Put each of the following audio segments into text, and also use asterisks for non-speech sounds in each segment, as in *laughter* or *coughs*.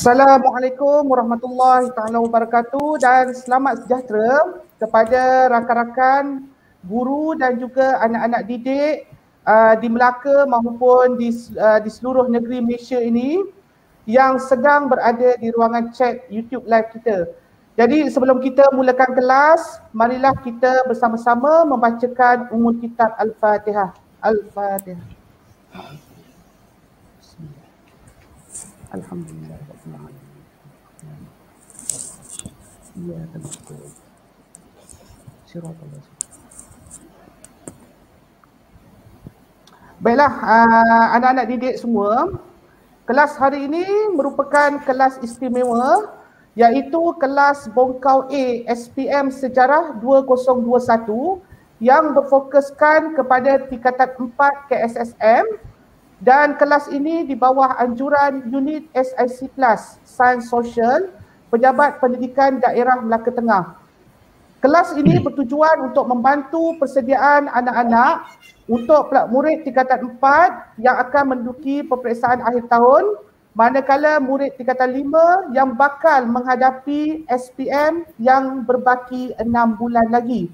Assalamualaikum warahmatullahi taala wabarakatuh dan selamat sejahtera kepada rakan-rakan guru dan juga anak-anak didik uh, di Melaka maupun di uh, di seluruh negeri Malaysia ini yang sedang berada di ruangan chat YouTube live kita. Jadi sebelum kita mulakan kelas, marilah kita bersama-sama membacakan umur kitab Al-Fatihah. Al-Fatihah. Alhamdulillah. Iya that's good. Sir Allah. Baiklah, anak ah, anak-anak didik semua. Kelas hari ini merupakan kelas istimewa iaitu kelas Bongkau A SPM Sejarah 2021 yang berfokuskan kepada tingkatan 4 KSSM dan kelas ini di bawah anjuran unit SIC Plus Science Social Pejabat Pendidikan Daerah Melaka Tengah. Kelas ini hmm. bertujuan untuk membantu persediaan anak-anak untuk pelat murid tingkatan 4 yang akan menduduki peperiksaan akhir tahun manakala murid tingkatan 5 yang bakal menghadapi SPM yang berbaki 6 bulan lagi.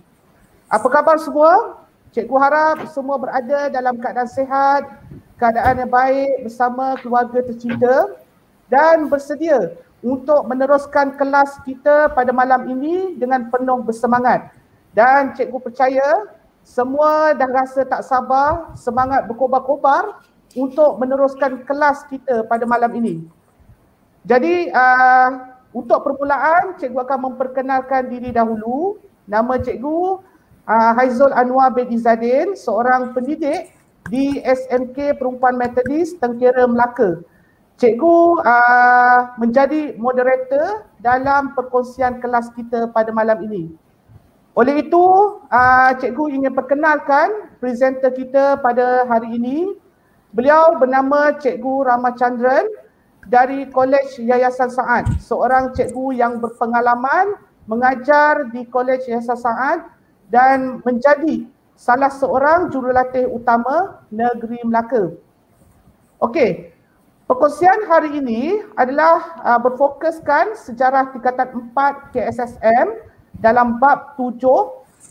Apa khabar semua? Cikgu harap semua berada dalam keadaan sehat, keadaan yang baik bersama keluarga tercinta dan bersedia untuk meneruskan kelas kita pada malam ini dengan penuh bersemangat. Dan cikgu percaya semua dah rasa tak sabar, semangat berkobar-kobar untuk meneruskan kelas kita pada malam ini. Jadi uh, untuk permulaan, cikgu akan memperkenalkan diri dahulu. Nama cikgu uh, Haizul Anwar bin Izzadin, seorang pendidik di SMK Perumpan Methodist Tengkira Melaka. Cikgu uh, menjadi moderator dalam perkongsian kelas kita pada malam ini. Oleh itu, uh, cikgu ingin perkenalkan presenter kita pada hari ini. Beliau bernama Cikgu Ramachandran dari Kolej Yayasan Saat. Seorang cikgu yang berpengalaman mengajar di Kolej Yayasan Saat dan menjadi salah seorang jurulatih utama Negeri Melaka. Okey, Perkongsian hari ini adalah uh, berfokuskan sejarah tingkatan 4 KSSM dalam bab 7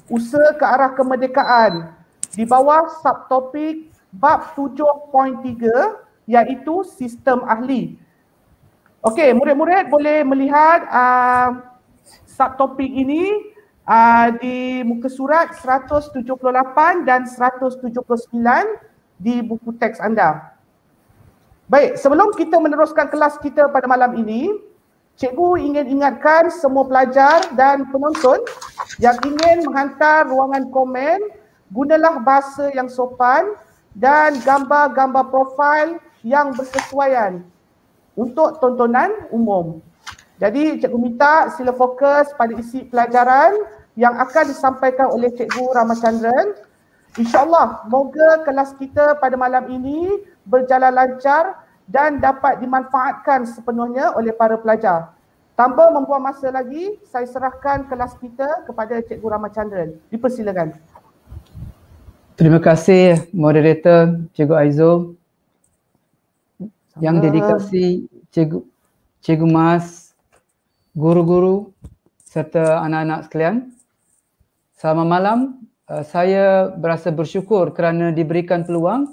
usaha ke arah kemerdekaan di bawah subtopik bab 7.3 iaitu sistem ahli. Okey, murid-murid boleh melihat uh, subtopik ini uh, di muka surat 178 dan 179 di buku teks anda. Baik, sebelum kita meneruskan kelas kita pada malam ini, cikgu ingin ingatkan semua pelajar dan penonton yang ingin menghantar ruangan komen, gunalah bahasa yang sopan dan gambar-gambar profil yang bersesuaian untuk tontonan umum. Jadi cikgu minta sila fokus pada isi pelajaran yang akan disampaikan oleh cikgu Ramachandran. InsyaAllah, moga kelas kita pada malam ini berjalan lancar dan dapat dimanfaatkan sepenuhnya oleh para pelajar. Tanpa membuang masa lagi, saya serahkan kelas kita kepada Cikgu Ramachandra. Dipersilakan. Terima kasih moderator Cikgu Aizo. Yang dedikasi Cikgu Cikgu Mas, guru-guru serta anak-anak sekalian. Selamat malam. Eh, saya berasa bersyukur kerana diberikan peluang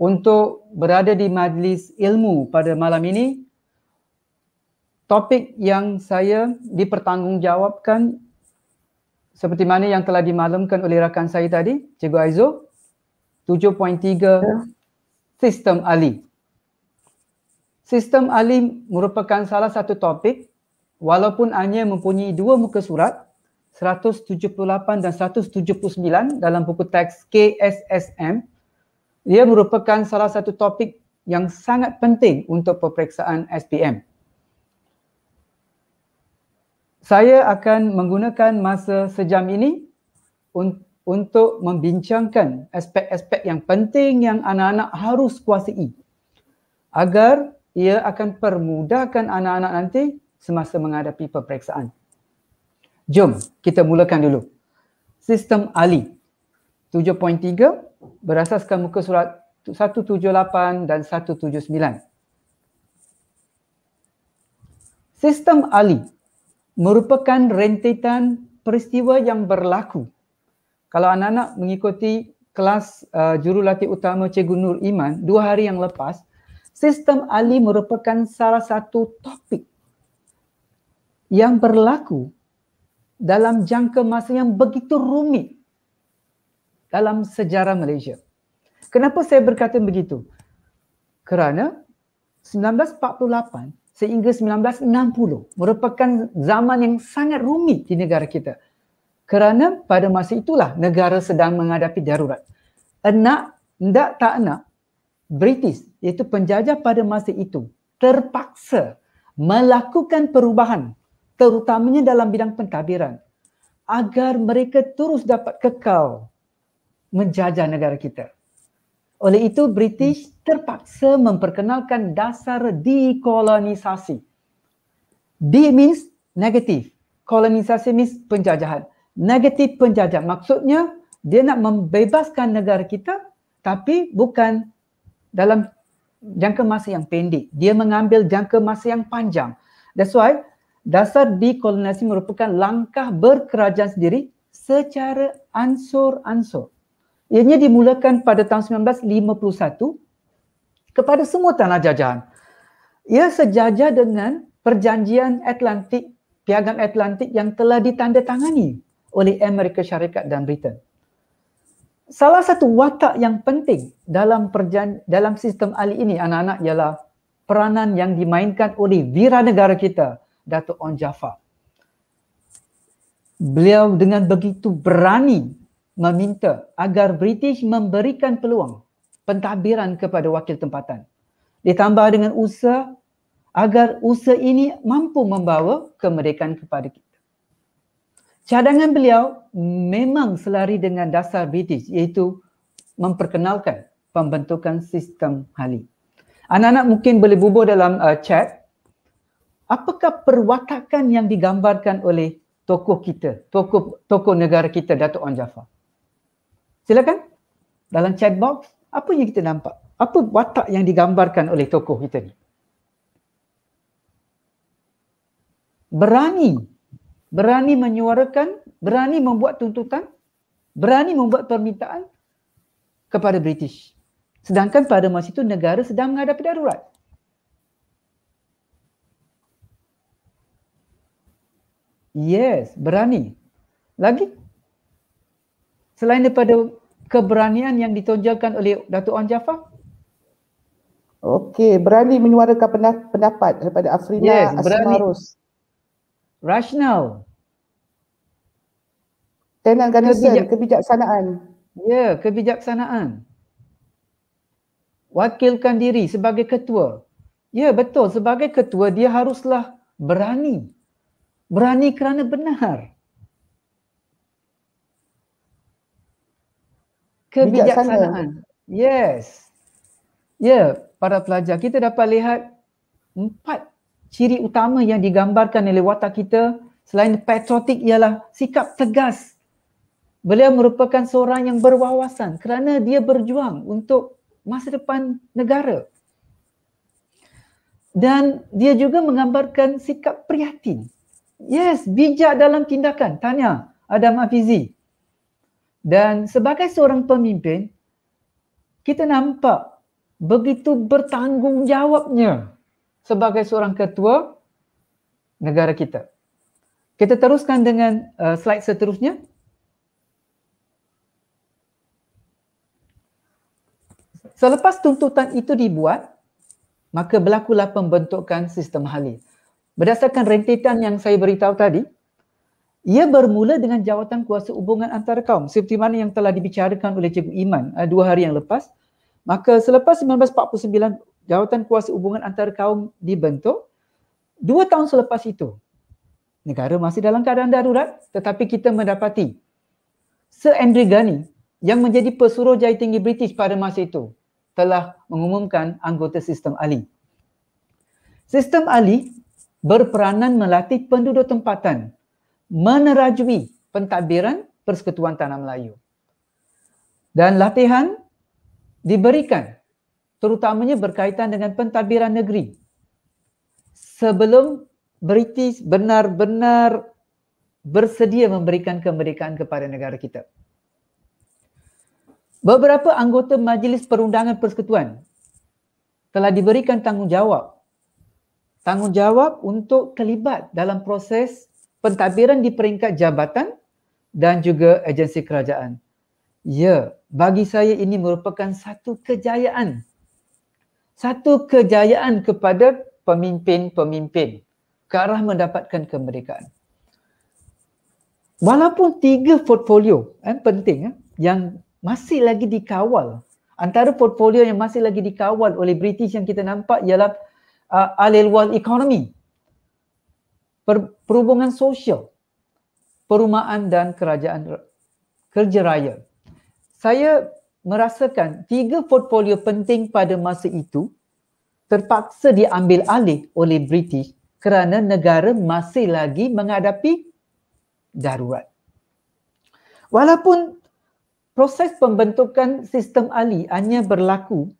untuk berada di majlis ilmu pada malam ini. Topik yang saya dipertanggungjawabkan seperti mana yang telah dimaklumkan oleh rakan saya tadi, Cikgu Aizo, 7.3 ya. Sistem Ali. Sistem Ali merupakan salah satu topik walaupun hanya mempunyai dua muka surat 178 dan 179 dalam buku teks KSSM ia merupakan salah satu topik yang sangat penting untuk peperiksaan SPM. Saya akan menggunakan masa sejam ini untuk membincangkan aspek-aspek yang penting yang anak-anak harus kuasai agar ia akan permudahkan anak-anak nanti semasa menghadapi peperiksaan. Jom kita mulakan dulu. Sistem ALI. 7.3 berasaskan muka surat 178 dan 179. Sistem Ali merupakan rentetan peristiwa yang berlaku. Kalau anak-anak mengikuti kelas uh, jurulatih utama Cikgu Nur Iman dua hari yang lepas, sistem Ali merupakan salah satu topik yang berlaku dalam jangka masa yang begitu rumit dalam sejarah Malaysia. Kenapa saya berkata begitu? Kerana 1948 sehingga 1960 merupakan zaman yang sangat rumit di negara kita. Kerana pada masa itulah negara sedang menghadapi darurat. Enak, tidak tak enak, British iaitu penjajah pada masa itu terpaksa melakukan perubahan terutamanya dalam bidang pentadbiran agar mereka terus dapat kekal menjajah negara kita. Oleh itu British terpaksa memperkenalkan dasar dekolonisasi. D means negatif. Kolonisasi means penjajahan. Negatif penjajah maksudnya dia nak membebaskan negara kita tapi bukan dalam jangka masa yang pendek. Dia mengambil jangka masa yang panjang. That's why dasar dekolonisasi merupakan langkah berkerajaan sendiri secara ansur-ansur ianya dimulakan pada tahun 1951 kepada semua tanah jajahan. Ia sejajar dengan perjanjian Atlantik, piagam Atlantik yang telah ditandatangani oleh Amerika Syarikat dan Britain. Salah satu watak yang penting dalam perjan dalam sistem ahli ini anak-anak ialah peranan yang dimainkan oleh wira negara kita Datuk On Jaffa. Beliau dengan begitu berani meminta agar British memberikan peluang pentadbiran kepada wakil tempatan. Ditambah dengan usaha agar usaha ini mampu membawa kemerdekaan kepada kita. Cadangan beliau memang selari dengan dasar British iaitu memperkenalkan pembentukan sistem Hali. Anak-anak mungkin boleh bubuh dalam uh, chat. Apakah perwatakan yang digambarkan oleh tokoh kita, tokoh, tokoh negara kita, Dato' Anjafar? Silakan dalam chat box apa yang kita nampak? Apa watak yang digambarkan oleh tokoh kita ni? Berani. Berani menyuarakan, berani membuat tuntutan, berani membuat permintaan kepada British. Sedangkan pada masa itu negara sedang menghadapi darurat. Yes, berani. Lagi selain daripada keberanian yang ditonjolkan oleh Datuk Wan Jaafar? Okey, berani menyuarakan pendapat daripada Afrina yes, Asmarus. Rational. Tenang Ganesan, Kebijak- kebijaksanaan. Ya, yeah, kebijaksanaan. Wakilkan diri sebagai ketua. Ya, yeah, betul. Sebagai ketua, dia haruslah berani. Berani kerana benar. kebijaksanaan. Yes. Ya, yeah, para pelajar kita dapat lihat empat ciri utama yang digambarkan oleh watak kita selain patriotik ialah sikap tegas. Beliau merupakan seorang yang berwawasan kerana dia berjuang untuk masa depan negara. Dan dia juga menggambarkan sikap prihatin. Yes, bijak dalam tindakan. Tanya Adam Afizi. Dan sebagai seorang pemimpin, kita nampak begitu bertanggungjawabnya sebagai seorang ketua negara kita. Kita teruskan dengan uh, slide seterusnya. Selepas tuntutan itu dibuat, maka berlakulah pembentukan sistem Halil. Berdasarkan rentetan yang saya beritahu tadi, ia bermula dengan jawatan kuasa hubungan antara kaum seperti mana yang telah dibicarakan oleh Cikgu Iman uh, dua hari yang lepas. Maka selepas 1949 jawatan kuasa hubungan antara kaum dibentuk, dua tahun selepas itu negara masih dalam keadaan darurat tetapi kita mendapati Sir Andrew Gani yang menjadi pesuruh jaya tinggi British pada masa itu telah mengumumkan anggota sistem Ali. Sistem Ali berperanan melatih penduduk tempatan menerajui pentadbiran Persekutuan Tanah Melayu. Dan latihan diberikan terutamanya berkaitan dengan pentadbiran negeri. Sebelum British benar-benar bersedia memberikan kemerdekaan kepada negara kita. Beberapa anggota Majlis Perundangan Persekutuan telah diberikan tanggungjawab tanggungjawab untuk terlibat dalam proses pentadbiran di peringkat jabatan dan juga agensi kerajaan. Ya, bagi saya ini merupakan satu kejayaan. Satu kejayaan kepada pemimpin-pemimpin ke arah mendapatkan kemerdekaan. Walaupun tiga portfolio eh, penting eh, yang masih lagi dikawal, antara portfolio yang masih lagi dikawal oleh British yang kita nampak ialah uh, al Economy. Per, perhubungan sosial, perumahan dan kerajaan kerja raya. Saya merasakan tiga portfolio penting pada masa itu terpaksa diambil alih oleh British kerana negara masih lagi menghadapi darurat. Walaupun proses pembentukan sistem ahli hanya berlaku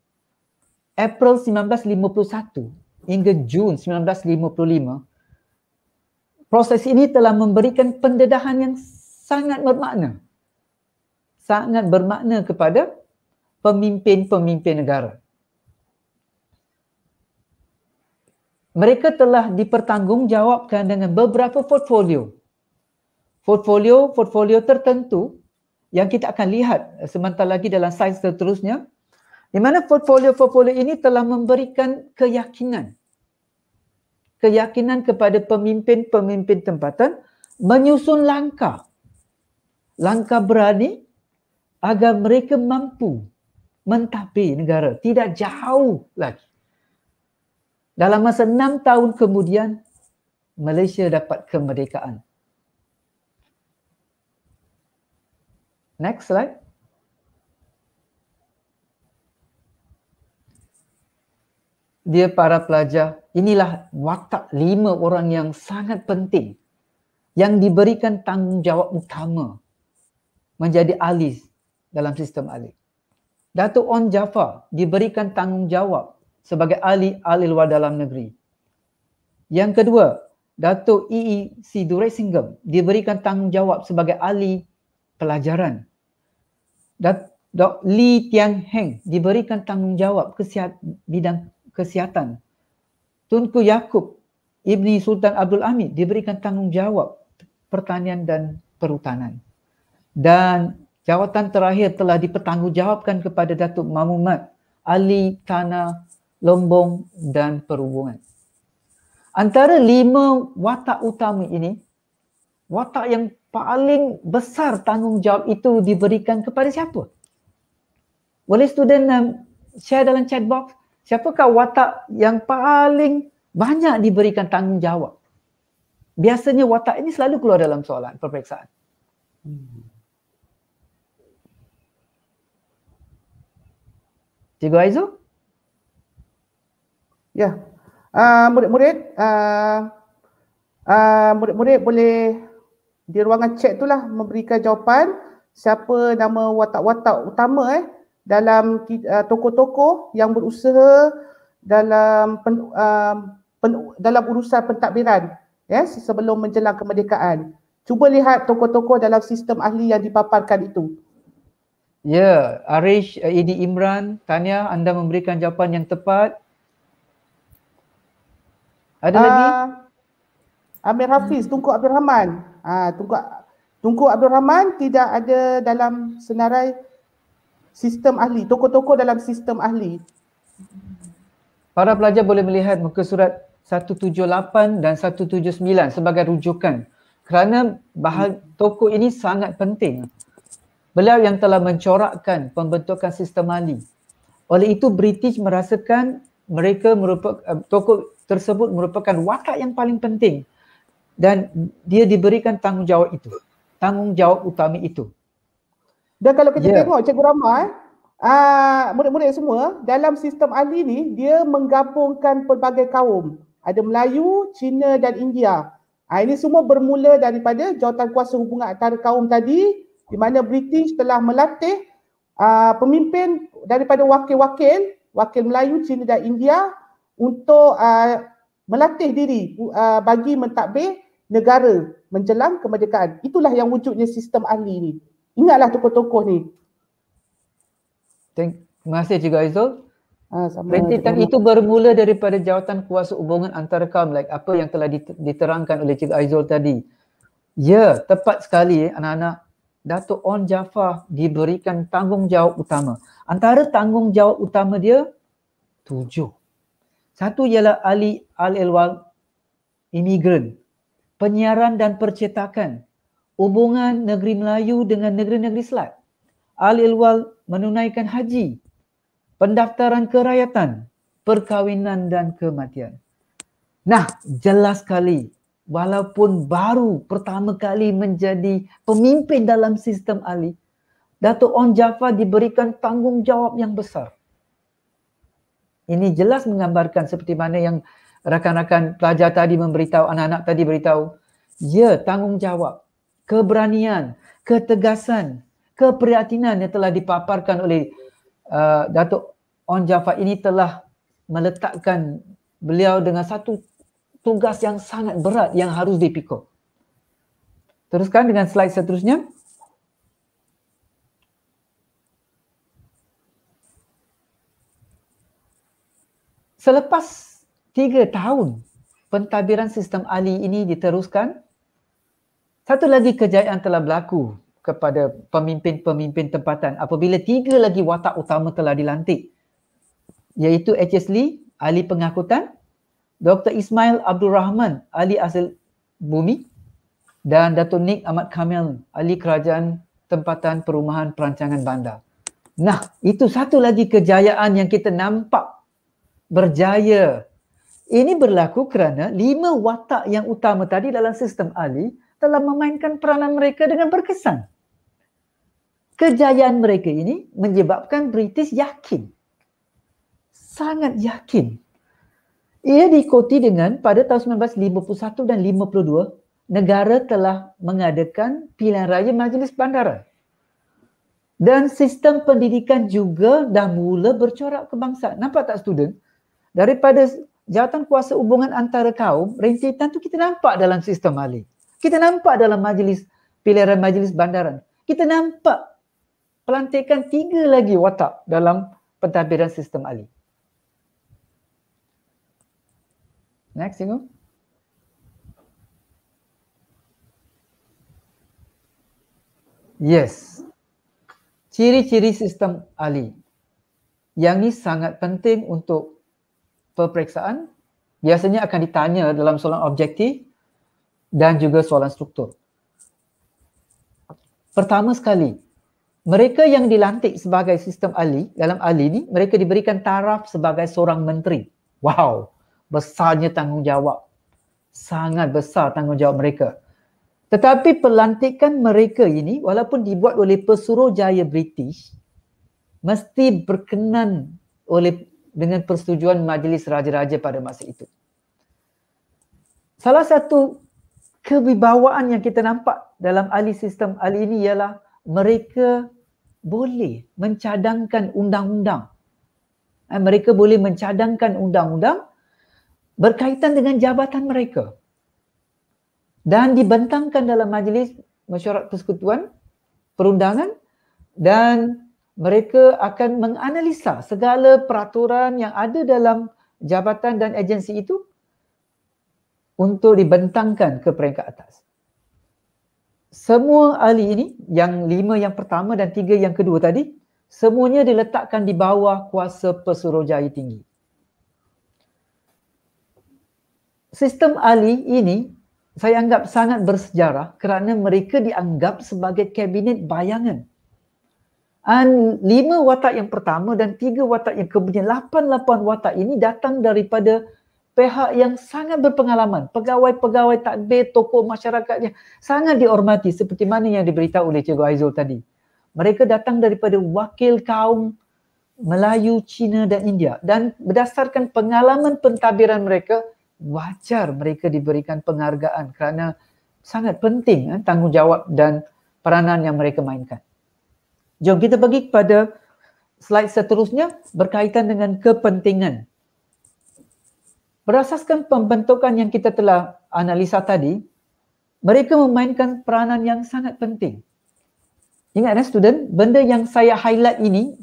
April 1951 hingga Jun 1955, proses ini telah memberikan pendedahan yang sangat bermakna sangat bermakna kepada pemimpin-pemimpin negara mereka telah dipertanggungjawabkan dengan beberapa portfolio portfolio portfolio tertentu yang kita akan lihat sebentar lagi dalam slide seterusnya di mana portfolio-portfolio ini telah memberikan keyakinan keyakinan kepada pemimpin-pemimpin tempatan menyusun langkah langkah berani agar mereka mampu mentapi negara tidak jauh lagi dalam masa enam tahun kemudian Malaysia dapat kemerdekaan next slide dia para pelajar inilah watak lima orang yang sangat penting yang diberikan tanggungjawab utama menjadi ahli dalam sistem ahli. Datuk On Jafar diberikan tanggungjawab sebagai ahli Alilwa dalam negeri. Yang kedua, Datuk EE Sidurai Singgam diberikan tanggungjawab sebagai ahli pelajaran. Dat Dok Li Tian Heng diberikan tanggungjawab kesihat bidang kesihatan. Tunku Yaakob Ibni Sultan Abdul Amin diberikan tanggungjawab pertanian dan perhutanan. Dan jawatan terakhir telah dipertanggungjawabkan kepada Datuk Mamumat Ali Tanah Lombong dan Perhubungan. Antara lima watak utama ini, watak yang paling besar tanggungjawab itu diberikan kepada siapa? Boleh student um, share dalam chat box? siapakah watak yang paling banyak diberikan tanggungjawab? Biasanya watak ini selalu keluar dalam soalan perperiksaan. Hmm. Cikgu Aizu? Ya. Uh, murid-murid, uh, uh, murid-murid boleh di ruangan chat itulah memberikan jawapan siapa nama watak-watak utama eh dalam toko-toko uh, tokoh yang berusaha dalam pen, uh, pen, dalam urusan pentadbiran ya yes, sebelum menjelang kemerdekaan cuba lihat toko-toko dalam sistem ahli yang dipaparkan itu ya yeah, Arish eh, Edi Imran Tania anda memberikan jawapan yang tepat ada uh, lagi ah, Amir Hafiz Tunku Abdul Rahman uh, Tunku Tunku Abdul Rahman tidak ada dalam senarai sistem ahli, tokoh-tokoh dalam sistem ahli. Para pelajar boleh melihat muka surat 178 dan 179 sebagai rujukan kerana bahan tokoh ini sangat penting. Beliau yang telah mencorakkan pembentukan sistem ahli. Oleh itu British merasakan mereka merupakan eh, tokoh tersebut merupakan wakil yang paling penting dan dia diberikan tanggungjawab itu. Tanggungjawab utama itu. Dan kalau kita yeah. tengok Cikgu Ramai, uh, eh, ah, murid-murid semua, dalam sistem ahli ni, dia menggabungkan pelbagai kaum. Ada Melayu, Cina dan India. Uh, ini semua bermula daripada jawatan kuasa hubungan antara kaum tadi di mana British telah melatih uh, pemimpin daripada wakil-wakil, wakil Melayu, Cina dan India untuk uh, melatih diri uh, bagi mentadbir negara menjelang kemerdekaan. Itulah yang wujudnya sistem ahli ni. Ingatlah tokoh-tokoh ni. Terima kasih Cikgu Aizul. Ha, sama itu bermula daripada jawatan kuasa hubungan antara kaum like apa yang telah diterangkan oleh Cik Aizul tadi. Ya, tepat sekali eh, anak-anak. Datuk On Jafar diberikan tanggungjawab utama. Antara tanggungjawab utama dia, tujuh. Satu ialah Ali Al-Elwal, imigran. Penyiaran dan percetakan, hubungan negeri Melayu dengan negeri-negeri selat. Ahli ilwal menunaikan haji, pendaftaran kerayatan, perkahwinan dan kematian. Nah, jelas sekali walaupun baru pertama kali menjadi pemimpin dalam sistem Ali, Datuk On Jaffa diberikan tanggungjawab yang besar. Ini jelas menggambarkan seperti mana yang rakan-rakan pelajar tadi memberitahu, anak-anak tadi beritahu. Ya, tanggungjawab keberanian, ketegasan, keprihatinan yang telah dipaparkan oleh uh, Datuk On Jafar ini telah meletakkan beliau dengan satu tugas yang sangat berat yang harus dipikul. Teruskan dengan slide seterusnya. Selepas tiga tahun pentadbiran sistem ahli ini diteruskan satu lagi kejayaan telah berlaku kepada pemimpin-pemimpin tempatan apabila tiga lagi watak utama telah dilantik iaitu H.S. Lee, ahli pengangkutan, Dr. Ismail Abdul Rahman, ahli asal bumi dan Datuk Nik Ahmad Kamil, ahli kerajaan tempatan perumahan perancangan bandar. Nah, itu satu lagi kejayaan yang kita nampak berjaya. Ini berlaku kerana lima watak yang utama tadi dalam sistem ahli telah memainkan peranan mereka dengan berkesan. Kejayaan mereka ini menyebabkan British yakin. Sangat yakin. Ia diikuti dengan pada tahun 1951 dan 52 negara telah mengadakan pilihan raya majlis bandara. Dan sistem pendidikan juga dah mula bercorak kebangsaan. Nampak tak student? Daripada jawatan kuasa hubungan antara kaum, rentetan tu kita nampak dalam sistem Malik. Kita nampak dalam majlis pilihan majlis bandaran. Kita nampak pelantikan tiga lagi watak dalam pentadbiran sistem Ali. Next, tengok. Yes. Ciri-ciri sistem Ali. Yang ini sangat penting untuk peperiksaan. Biasanya akan ditanya dalam soalan objektif dan juga soalan struktur. Pertama sekali, mereka yang dilantik sebagai sistem ahli, dalam ahli ini, mereka diberikan taraf sebagai seorang menteri. Wow, besarnya tanggungjawab. Sangat besar tanggungjawab mereka. Tetapi pelantikan mereka ini, walaupun dibuat oleh pesuruh jaya British, mesti berkenan oleh dengan persetujuan majlis raja-raja pada masa itu. Salah satu kewibawaan yang kita nampak dalam ahli sistem ahli ini ialah mereka boleh mencadangkan undang-undang. Eh, mereka boleh mencadangkan undang-undang berkaitan dengan jabatan mereka. Dan dibentangkan dalam majlis mesyuarat persekutuan, perundangan dan mereka akan menganalisa segala peraturan yang ada dalam jabatan dan agensi itu untuk dibentangkan ke peringkat atas. Semua ahli ini, yang lima yang pertama dan tiga yang kedua tadi, semuanya diletakkan di bawah kuasa pesuruhjaya tinggi. Sistem ahli ini saya anggap sangat bersejarah kerana mereka dianggap sebagai kabinet bayangan. An, lima watak yang pertama dan tiga watak yang kemudian, lapan-lapan watak ini datang daripada pihak yang sangat berpengalaman, pegawai-pegawai takbir, tokoh masyarakatnya sangat dihormati seperti mana yang diberitahu oleh Cikgu Aizul tadi. Mereka datang daripada wakil kaum Melayu, Cina dan India dan berdasarkan pengalaman pentadbiran mereka, wajar mereka diberikan penghargaan kerana sangat penting eh, tanggungjawab dan peranan yang mereka mainkan. Jom kita bagi kepada slide seterusnya berkaitan dengan kepentingan berasaskan pembentukan yang kita telah analisa tadi, mereka memainkan peranan yang sangat penting. Ingat eh, student, benda yang saya highlight ini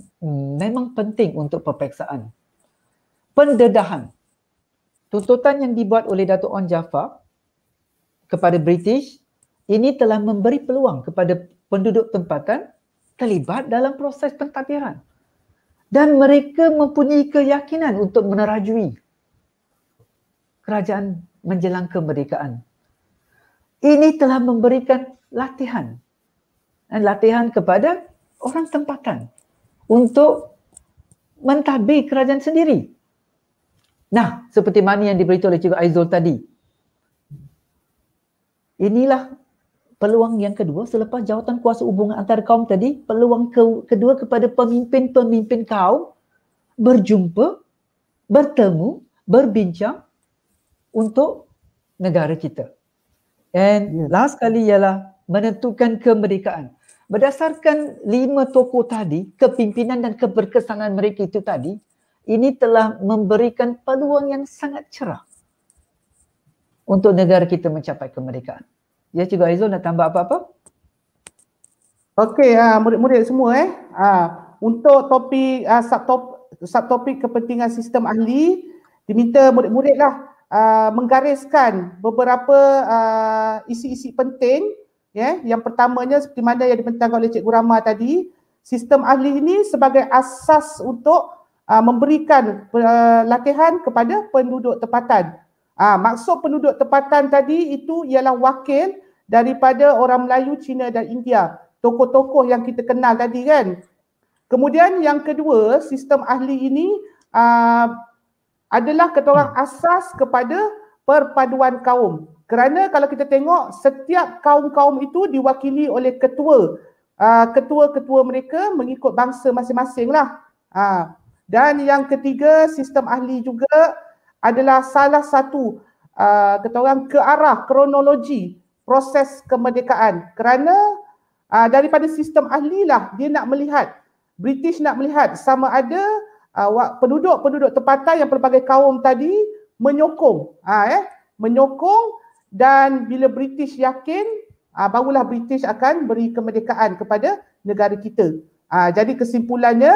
memang penting untuk peperiksaan. Pendedahan. Tuntutan yang dibuat oleh Datuk On Jaffar kepada British ini telah memberi peluang kepada penduduk tempatan terlibat dalam proses pentadbiran. Dan mereka mempunyai keyakinan untuk menerajui kerajaan menjelang kemerdekaan. Ini telah memberikan latihan dan latihan kepada orang tempatan untuk mentadbir kerajaan sendiri. Nah, seperti mana yang diberitahu oleh Cikgu Aizul tadi. Inilah peluang yang kedua selepas jawatan kuasa hubungan antar kaum tadi, peluang ke- kedua kepada pemimpin-pemimpin kaum berjumpa, bertemu, berbincang untuk negara kita. And ya. last kali ialah menentukan kemerdekaan. Berdasarkan lima tokoh tadi, kepimpinan dan keberkesanan mereka itu tadi, ini telah memberikan peluang yang sangat cerah untuk negara kita mencapai kemerdekaan. Ya Cikgu Aizul nak tambah apa-apa? Okey, uh, murid-murid semua eh. Uh, untuk topik uh, subtop, subtopik kepentingan sistem ahli, diminta murid-murid lah Uh, menggariskan beberapa uh, isi-isi penting ya yeah. yang pertamanya seperti mana yang dibentangkan oleh Cikgu Rama tadi sistem ahli ini sebagai asas untuk uh, memberikan uh, latihan kepada penduduk tempatan uh, maksud penduduk tempatan tadi itu ialah wakil daripada orang Melayu Cina dan India tokoh-tokoh yang kita kenal tadi kan kemudian yang kedua sistem ahli ini uh, adalah ketorang hmm. asas kepada perpaduan kaum. Kerana kalau kita tengok setiap kaum-kaum itu diwakili oleh ketua uh, ketua-ketua mereka mengikut bangsa masing-masing lah. Uh, dan yang ketiga sistem ahli juga adalah salah satu uh, kata orang ke arah kronologi proses kemerdekaan kerana uh, daripada sistem ahli lah dia nak melihat British nak melihat sama ada awak ah, uh, penduduk-penduduk tempatan yang pelbagai kaum tadi menyokong ha, eh menyokong dan bila British yakin uh, barulah British akan beri kemerdekaan kepada negara kita. Uh, jadi kesimpulannya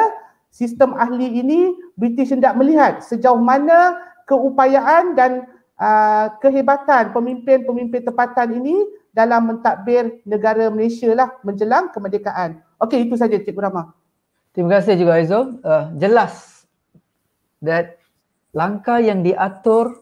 sistem ahli ini British hendak melihat sejauh mana keupayaan dan uh, kehebatan pemimpin-pemimpin tempatan ini dalam mentadbir negara Malaysia lah menjelang kemerdekaan. Okey itu saja Cikgu Rahmah. Terima kasih juga Aizul. Uh, jelas that langkah yang diatur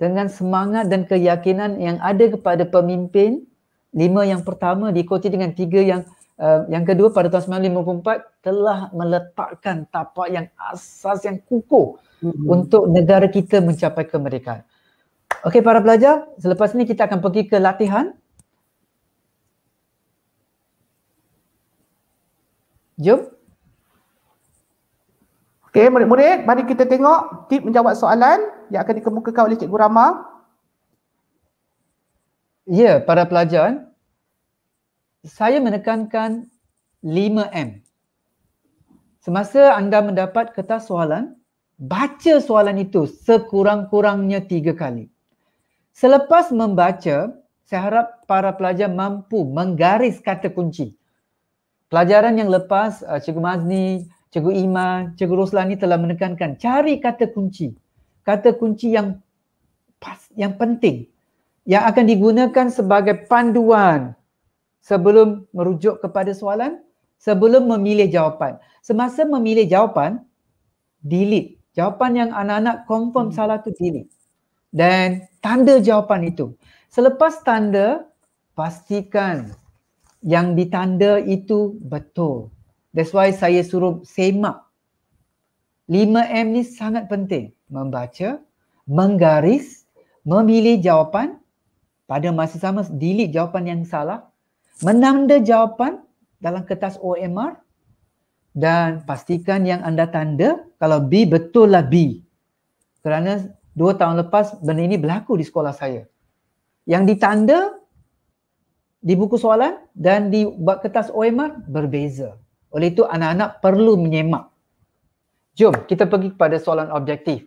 dengan semangat dan keyakinan yang ada kepada pemimpin lima yang pertama diikuti dengan tiga yang uh, yang kedua pada tahun 1954 telah meletakkan tapak yang asas yang kukuh mm-hmm. untuk negara kita mencapai kemerdekaan. Okey para pelajar, selepas ini kita akan pergi ke latihan. Jom. Okey, murid-murid, mari kita tengok tip menjawab soalan yang akan dikemukakan oleh Cikgu Rama. Ya, para pelajar, saya menekankan 5M. Semasa anda mendapat kertas soalan, baca soalan itu sekurang-kurangnya tiga kali. Selepas membaca, saya harap para pelajar mampu menggaris kata kunci. Pelajaran yang lepas, eh, Cikgu Mazni, Cikgu Iman, Cikgu Roslan ni telah menekankan cari kata kunci. Kata kunci yang pas, yang penting yang akan digunakan sebagai panduan sebelum merujuk kepada soalan, sebelum memilih jawapan. Semasa memilih jawapan, delete. Jawapan yang anak-anak confirm hmm. salah tu delete. Dan tanda jawapan itu. Selepas tanda, pastikan yang ditanda itu betul. That's why saya suruh semak. 5M ni sangat penting. Membaca, menggaris, memilih jawapan, pada masa sama delete jawapan yang salah, menanda jawapan dalam kertas OMR dan pastikan yang anda tanda kalau B betul lah B. Kerana dua tahun lepas benda ini berlaku di sekolah saya. Yang ditanda di buku soalan dan di buat kertas OMR berbeza. Oleh itu anak-anak perlu menyemak. Jom kita pergi kepada soalan objektif.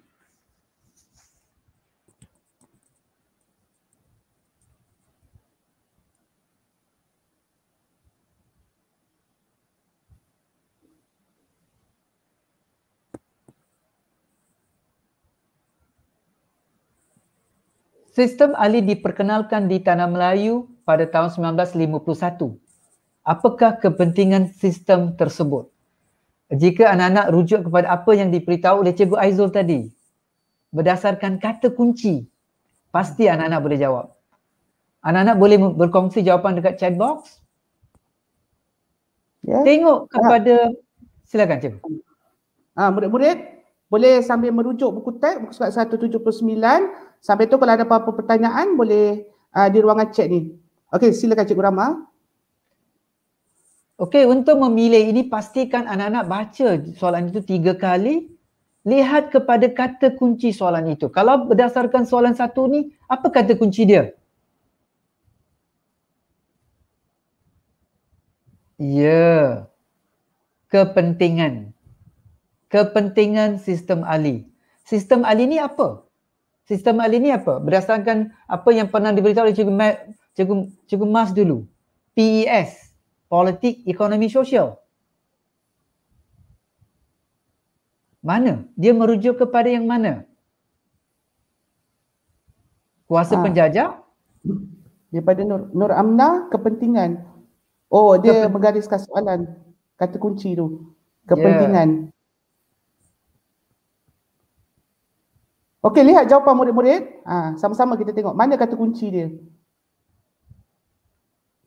Sistem Ali diperkenalkan di Tanah Melayu pada tahun 1951 apakah kepentingan sistem tersebut? Jika anak-anak rujuk kepada apa yang diberitahu oleh Cikgu Aizul tadi, berdasarkan kata kunci, pasti anak-anak boleh jawab. Anak-anak boleh berkongsi jawapan dekat chat box. Ya. Tengok ha. kepada, anak. silakan Cikgu. Ah, murid-murid boleh sambil merujuk buku teks buku surat 179. Sampai tu kalau ada apa-apa pertanyaan boleh uh, di ruangan chat ni. Okey, silakan Cikgu Rama. Okey, untuk memilih ini pastikan anak-anak baca soalan itu tiga kali. Lihat kepada kata kunci soalan itu. Kalau berdasarkan soalan satu ni, apa kata kunci dia? Ya, kepentingan. Kepentingan sistem ahli. Sistem ahli ni apa? Sistem ahli ni apa? Berdasarkan apa yang pernah diberitahu oleh Cikgu Mas dulu. PES politik, ekonomi, sosial. Mana? Dia merujuk kepada yang mana? Kuasa ha. penjajah? Daripada Nur, Nur Amna, kepentingan. Oh, dia Kepen- menggariskan soalan. Kata kunci tu. Kepentingan. Yeah. Okey, lihat jawapan murid-murid. Ha, sama-sama kita tengok. Mana kata kunci dia?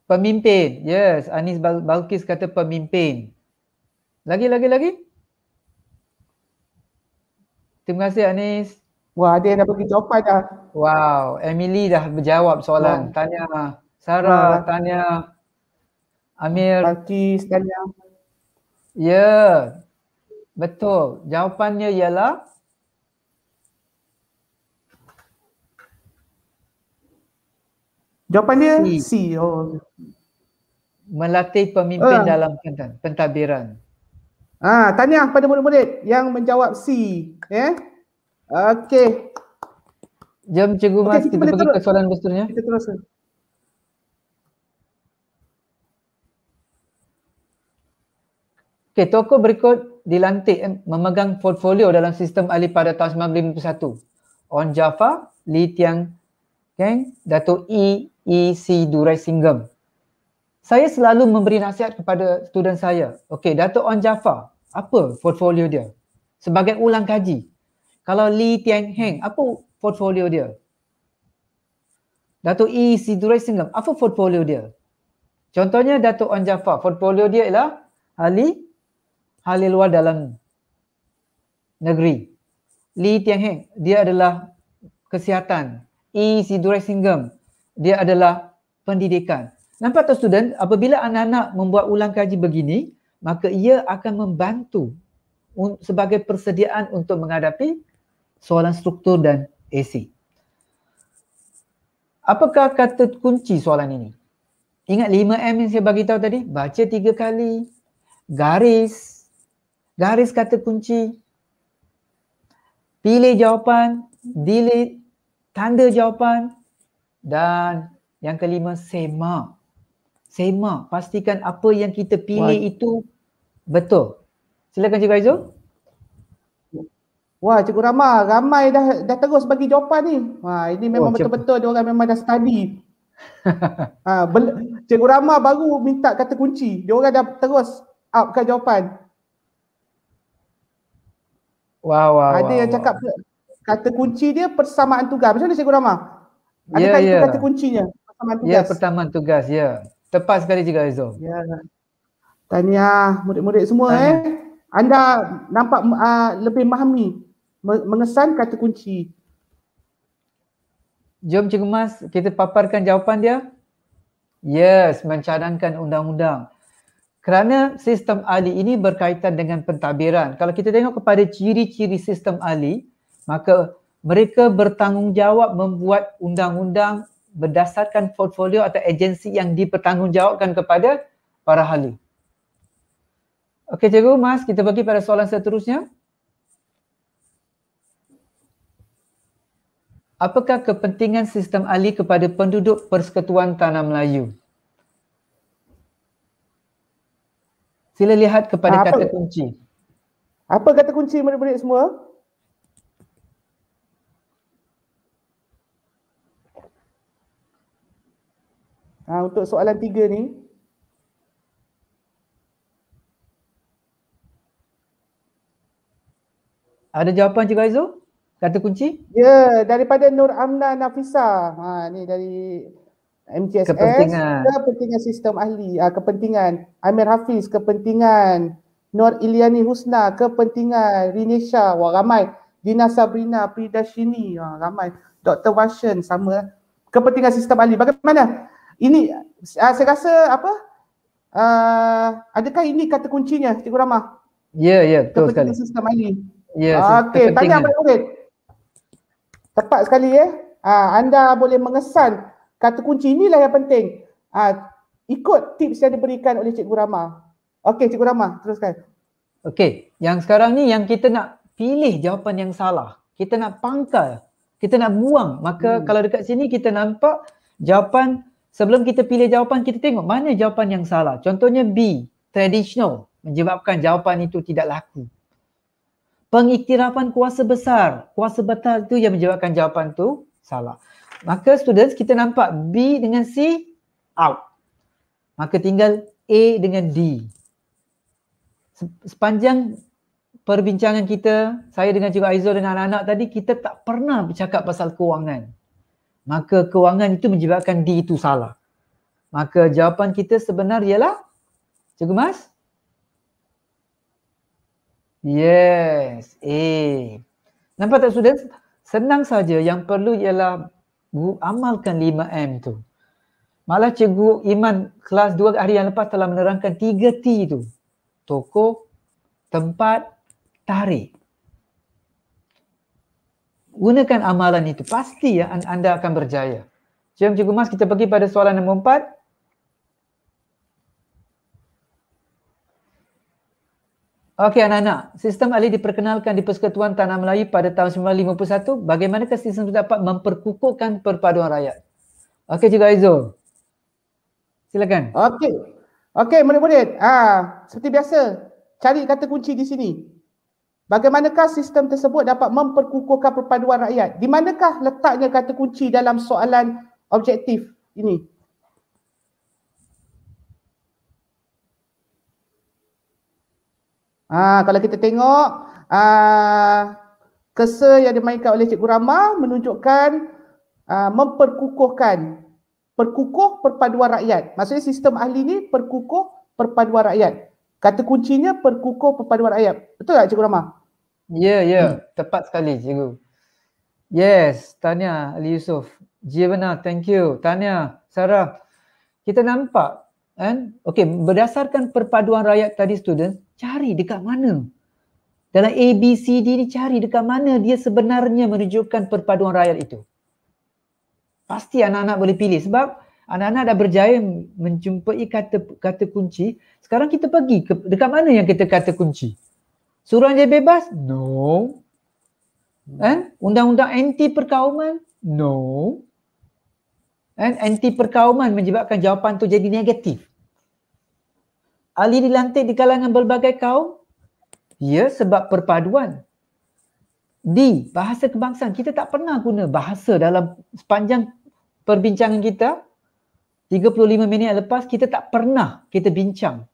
Pemimpin. Yes, Anis Balkis kata pemimpin. Lagi, lagi, lagi. Terima kasih Anis. Wah, ada yang dah bagi jawapan dah. Wow, Emily dah berjawab soalan. Wow. Tanya Sarah, wow. tanya Amir. Balkis, tanya. Ya, yeah. betul. Jawapannya ialah Jawapan dia C. C. Oh. Melatih pemimpin uh. dalam pentadbiran. Ah, tanya pada murid-murid yang menjawab C. Yeah? okey. Jom cikgu mas, kita, kita pergi ke soalan seterusnya. Kita terus. Okay, tokoh berikut dilantik eh, memegang portfolio dalam sistem ahli pada tahun 1951. On Jaffa, Li Tiang Kang, Dato' E. Isidurai e Singam. Saya selalu memberi nasihat kepada student saya. Okey, Dato' On Jafar, apa portfolio dia? Sebagai ulang kaji. Kalau Lee Tian Heng, apa portfolio dia? Dato' E. Isidurai Singam, apa portfolio dia? Contohnya Dato' On Jafar, portfolio dia ialah Ali Halil luar dalam negeri. Lee Tian Heng, dia adalah kesihatan. E. Isidurai Singam, dia adalah pendidikan. Nampak tak student, apabila anak-anak membuat ulang kaji begini, maka ia akan membantu sebagai persediaan untuk menghadapi soalan struktur dan AC. Apakah kata kunci soalan ini? Ingat 5M yang saya bagi tahu tadi? Baca tiga kali. Garis. Garis kata kunci. Pilih jawapan. Delete. Tanda jawapan. Dan yang kelima sema. Sema, pastikan apa yang kita pilih Wah. itu betul. Silakan Cikgu Aizul. Wah, Cikgu Rama, ramai dah dah terus bagi jawapan ni. Wah, ini memang oh, betul-betul dia orang memang dah study. *laughs* ha, bel- Cikgu Rama baru minta kata kunci. Dia orang dah terus up kat jawapan. Wah, wah, Ada wah, yang wah. cakap kata kunci dia persamaan tugas. Macam mana Cikgu Rama? Adakah yeah, itu ya. kata kuncinya? Pertamaan ya, tugas. Ya, yeah, pertamaan tugas. Ya. Yeah. Tepat sekali juga Izo. Ya. Yeah. Tanya murid-murid semua Tahniah. eh. Anda nampak uh, lebih memahami mengesan kata kunci. Jom Cik Mas, kita paparkan jawapan dia. Yes, mencadangkan undang-undang. Kerana sistem ahli ini berkaitan dengan pentadbiran. Kalau kita tengok kepada ciri-ciri sistem ahli, maka mereka bertanggungjawab membuat undang-undang berdasarkan portfolio atau agensi yang dipertanggungjawabkan kepada para ahli. Okey cikgu Mas, kita bagi pada soalan seterusnya. Apakah kepentingan sistem ahli kepada penduduk Persekutuan Tanah Melayu? Sila lihat kepada apa, kata kunci. Apa kata kunci murid-murid semua? untuk soalan tiga ni Ada jawapan Cikgu Aizu? Kata kunci? Ya, daripada Nur Amna Nafisa. Ha, ni dari MTSS. Kepentingan. Kepentingan sistem ahli. Ha, kepentingan. Amir Hafiz, kepentingan. Nur Ilyani Husna, kepentingan. Rinesha, wah ramai. Dina Sabrina, Pridashini, wah ramai. Dr. Washan, sama. Kepentingan sistem ahli. Bagaimana? ini uh, saya rasa apa uh, adakah ini kata kuncinya cikgu Rama? Ya yeah, ya yeah, betul sekali. Sistem ini. Ya. Yeah, Okey, tanya apa murid? Tepat sekali ya. Eh? Uh, anda boleh mengesan kata kunci inilah yang penting. Uh, ikut tips yang diberikan oleh cikgu Rama. Okey cikgu Rama teruskan. Okey, yang sekarang ni yang kita nak pilih jawapan yang salah. Kita nak pangkal, kita nak buang. Maka hmm. kalau dekat sini kita nampak jawapan Sebelum kita pilih jawapan, kita tengok mana jawapan yang salah. Contohnya B, traditional, menyebabkan jawapan itu tidak laku. Pengiktirafan kuasa besar, kuasa besar itu yang menyebabkan jawapan itu salah. Maka students, kita nampak B dengan C, out. Maka tinggal A dengan D. Sepanjang perbincangan kita, saya dengan juga Aizul dengan anak-anak tadi, kita tak pernah bercakap pasal kewangan maka kewangan itu menyebabkan D itu salah. Maka jawapan kita sebenar ialah Cikgu Mas? Yes, A. Nampak tak sudah Senang saja yang perlu ialah amalkan 5M tu. Malah Cikgu Iman kelas 2 hari yang lepas telah menerangkan 3T tu. Toko, tempat, tarik gunakan amalan itu pasti ya anda akan berjaya. Jom cikgu Mas kita pergi pada soalan nombor empat. Okey anak-anak, sistem Ali diperkenalkan di Persekutuan Tanah Melayu pada tahun 1951. Bagaimanakah sistem itu dapat memperkukuhkan perpaduan rakyat? Okey cikgu Aizul. Silakan. Okey. Okey murid-murid. Ah, seperti biasa, cari kata kunci di sini. Bagaimanakah sistem tersebut dapat memperkukuhkan perpaduan rakyat? Di manakah letaknya kata kunci dalam soalan objektif ini? Ha, kalau kita tengok ha, kesa yang dimainkan oleh Cikgu Rama menunjukkan aa, ha, memperkukuhkan perkukuh perpaduan rakyat. Maksudnya sistem ahli ini perkukuh perpaduan rakyat. Kata kuncinya perkukuh perpaduan rakyat. Betul tak Cikgu Rama? Ya, yeah, ya. Yeah. Hmm. Tepat sekali, cikgu. Yes, Tanya Ali Yusof. Jibana, thank you. Tanya Sarah. Kita nampak, kan? Okay, berdasarkan perpaduan rakyat tadi, student, cari dekat mana? Dalam A, B, C, D ni cari dekat mana dia sebenarnya menunjukkan perpaduan rakyat itu. Pasti anak-anak boleh pilih sebab anak-anak dah berjaya menjumpai kata kata kunci. Sekarang kita pergi ke, dekat mana yang kita kata kunci? Suruh dia bebas? No. Hmm. Eh? Undang-undang anti perkauman? No. Eh? Anti perkauman menyebabkan jawapan tu jadi negatif. Ali dilantik di kalangan berbagai kaum? Ya, sebab perpaduan. Di bahasa kebangsaan, kita tak pernah guna bahasa dalam sepanjang perbincangan kita. 35 minit lepas, kita tak pernah kita bincang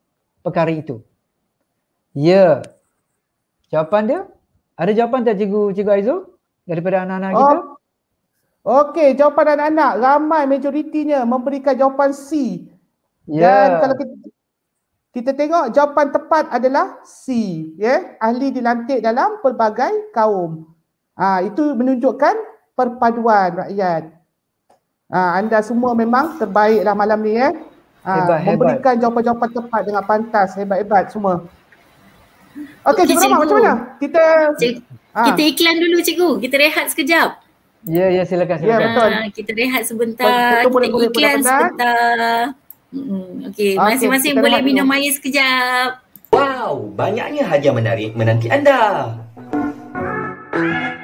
perkara itu. Ya, Jawapan dia? Ada jawapan tak cikgu, cikgu Aizul? Daripada anak-anak oh. kita? Okey, jawapan anak-anak. Ramai majoritinya memberikan jawapan C. Yeah. Dan kalau kita, kita tengok jawapan tepat adalah C. Ya, yeah? Ahli dilantik dalam pelbagai kaum. Ah itu menunjukkan perpaduan rakyat. Ha, anda semua memang terbaiklah malam ni. Eh? Ha, hebat, memberikan jawapan-jawapan tepat dengan pantas. Hebat-hebat semua. Okey, Cikgu macam mana? Kita Cik, ha. kita iklan dulu Cikgu. Kita rehat sekejap. Ya, yeah, ya yeah, silakan silakan. Ya, yeah, betul. Ha, kita rehat sebentar. Kita, kita boleh, iklan boleh, sebentar. Hmm, Okey, okay, masing-masing boleh minum air sekejap. Wow, banyaknya hadiah menarik menanti anda. thank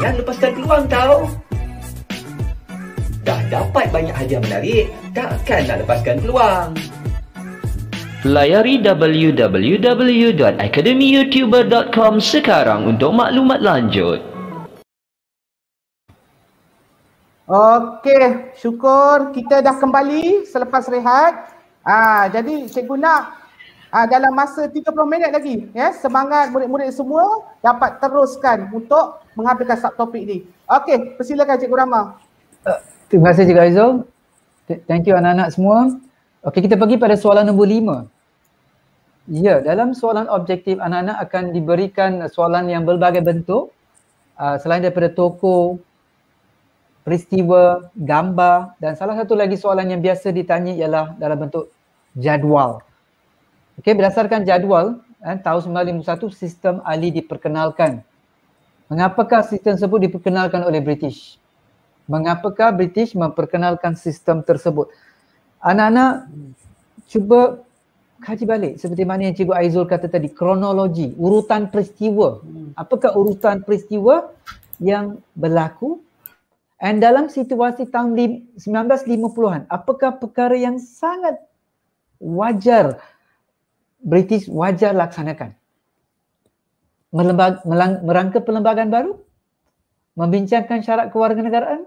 dan lepaskan peluang tau. Dah dapat banyak hadiah menarik, takkan nak lepaskan peluang. Layari www.academyyoutuber.com sekarang untuk maklumat lanjut. Okey, syukur kita dah kembali selepas rehat. Ah, jadi cikgu nak uh, dalam masa 30 minit lagi ya semangat murid-murid semua dapat teruskan untuk menghabiskan subtopik ni okey persilakan cikgu Rama uh, terima kasih cikgu Aizul thank you anak-anak semua okey kita pergi pada soalan nombor lima. ya yeah, dalam soalan objektif anak-anak akan diberikan soalan yang berbagai bentuk uh, selain daripada toko peristiwa, gambar dan salah satu lagi soalan yang biasa ditanya ialah dalam bentuk jadual. Okey, berdasarkan jadual eh, tahun 1951 sistem ahli diperkenalkan. Mengapakah sistem tersebut diperkenalkan oleh British? Mengapakah British memperkenalkan sistem tersebut? Anak-anak cuba kaji balik seperti mana yang Cikgu Aizul kata tadi, kronologi, urutan peristiwa. Apakah urutan peristiwa yang berlaku And dalam situasi tahun 1950-an, apakah perkara yang sangat wajar British wajar laksanakan. Melembag, melang, merangka perlembagaan baru, membincangkan syarat kewarganegaraan,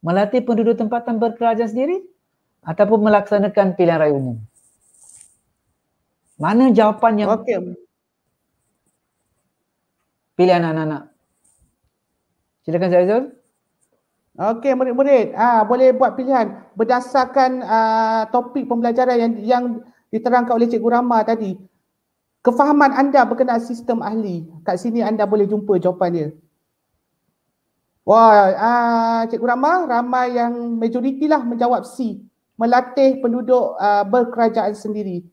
melatih penduduk tempatan berkerajaan sendiri ataupun melaksanakan pilihan raya umum. Mana jawapan yang okay. pilihan anak-anak? Silakan Zaid Zul. Okey murid-murid, ha, boleh buat pilihan berdasarkan uh, topik pembelajaran yang yang diterangkan oleh Cikgu Rama tadi. Kefahaman anda berkenaan sistem ahli. Kat sini anda boleh jumpa jawapannya. Wah, aa, ah, Cikgu Rama, ramai yang majoriti lah menjawab C. Melatih penduduk aa, ah, berkerajaan sendiri.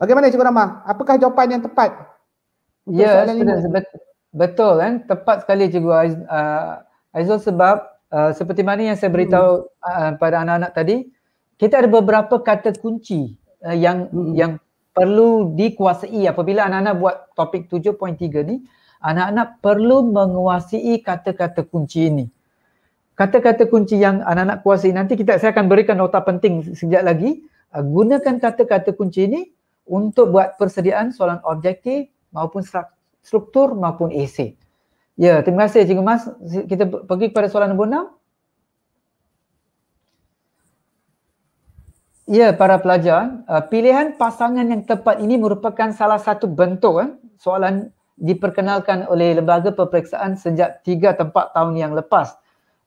Bagaimana Cikgu Rama? Apakah jawapan yang tepat? Ya, yes, betul kan? Tepat sekali Cikgu ah, Aizul sebab Uh, seperti mana yang saya beritahu uh, pada anak-anak tadi, kita ada beberapa kata kunci uh, yang hmm. yang perlu dikuasai apabila anak-anak buat topik 7.3 ni anak-anak perlu menguasai kata-kata kunci ini kata-kata kunci yang anak-anak kuasai nanti kita saya akan berikan nota penting sejak lagi uh, gunakan kata-kata kunci ini untuk buat persediaan soalan objektif maupun struktur maupun esei ya terima kasih cikgu mas kita pergi kepada soalan nombor 6 Ya, para pelajar, uh, pilihan pasangan yang tepat ini merupakan salah satu bentuk eh, soalan diperkenalkan oleh lembaga peperiksaan sejak 3-4 tahun yang lepas.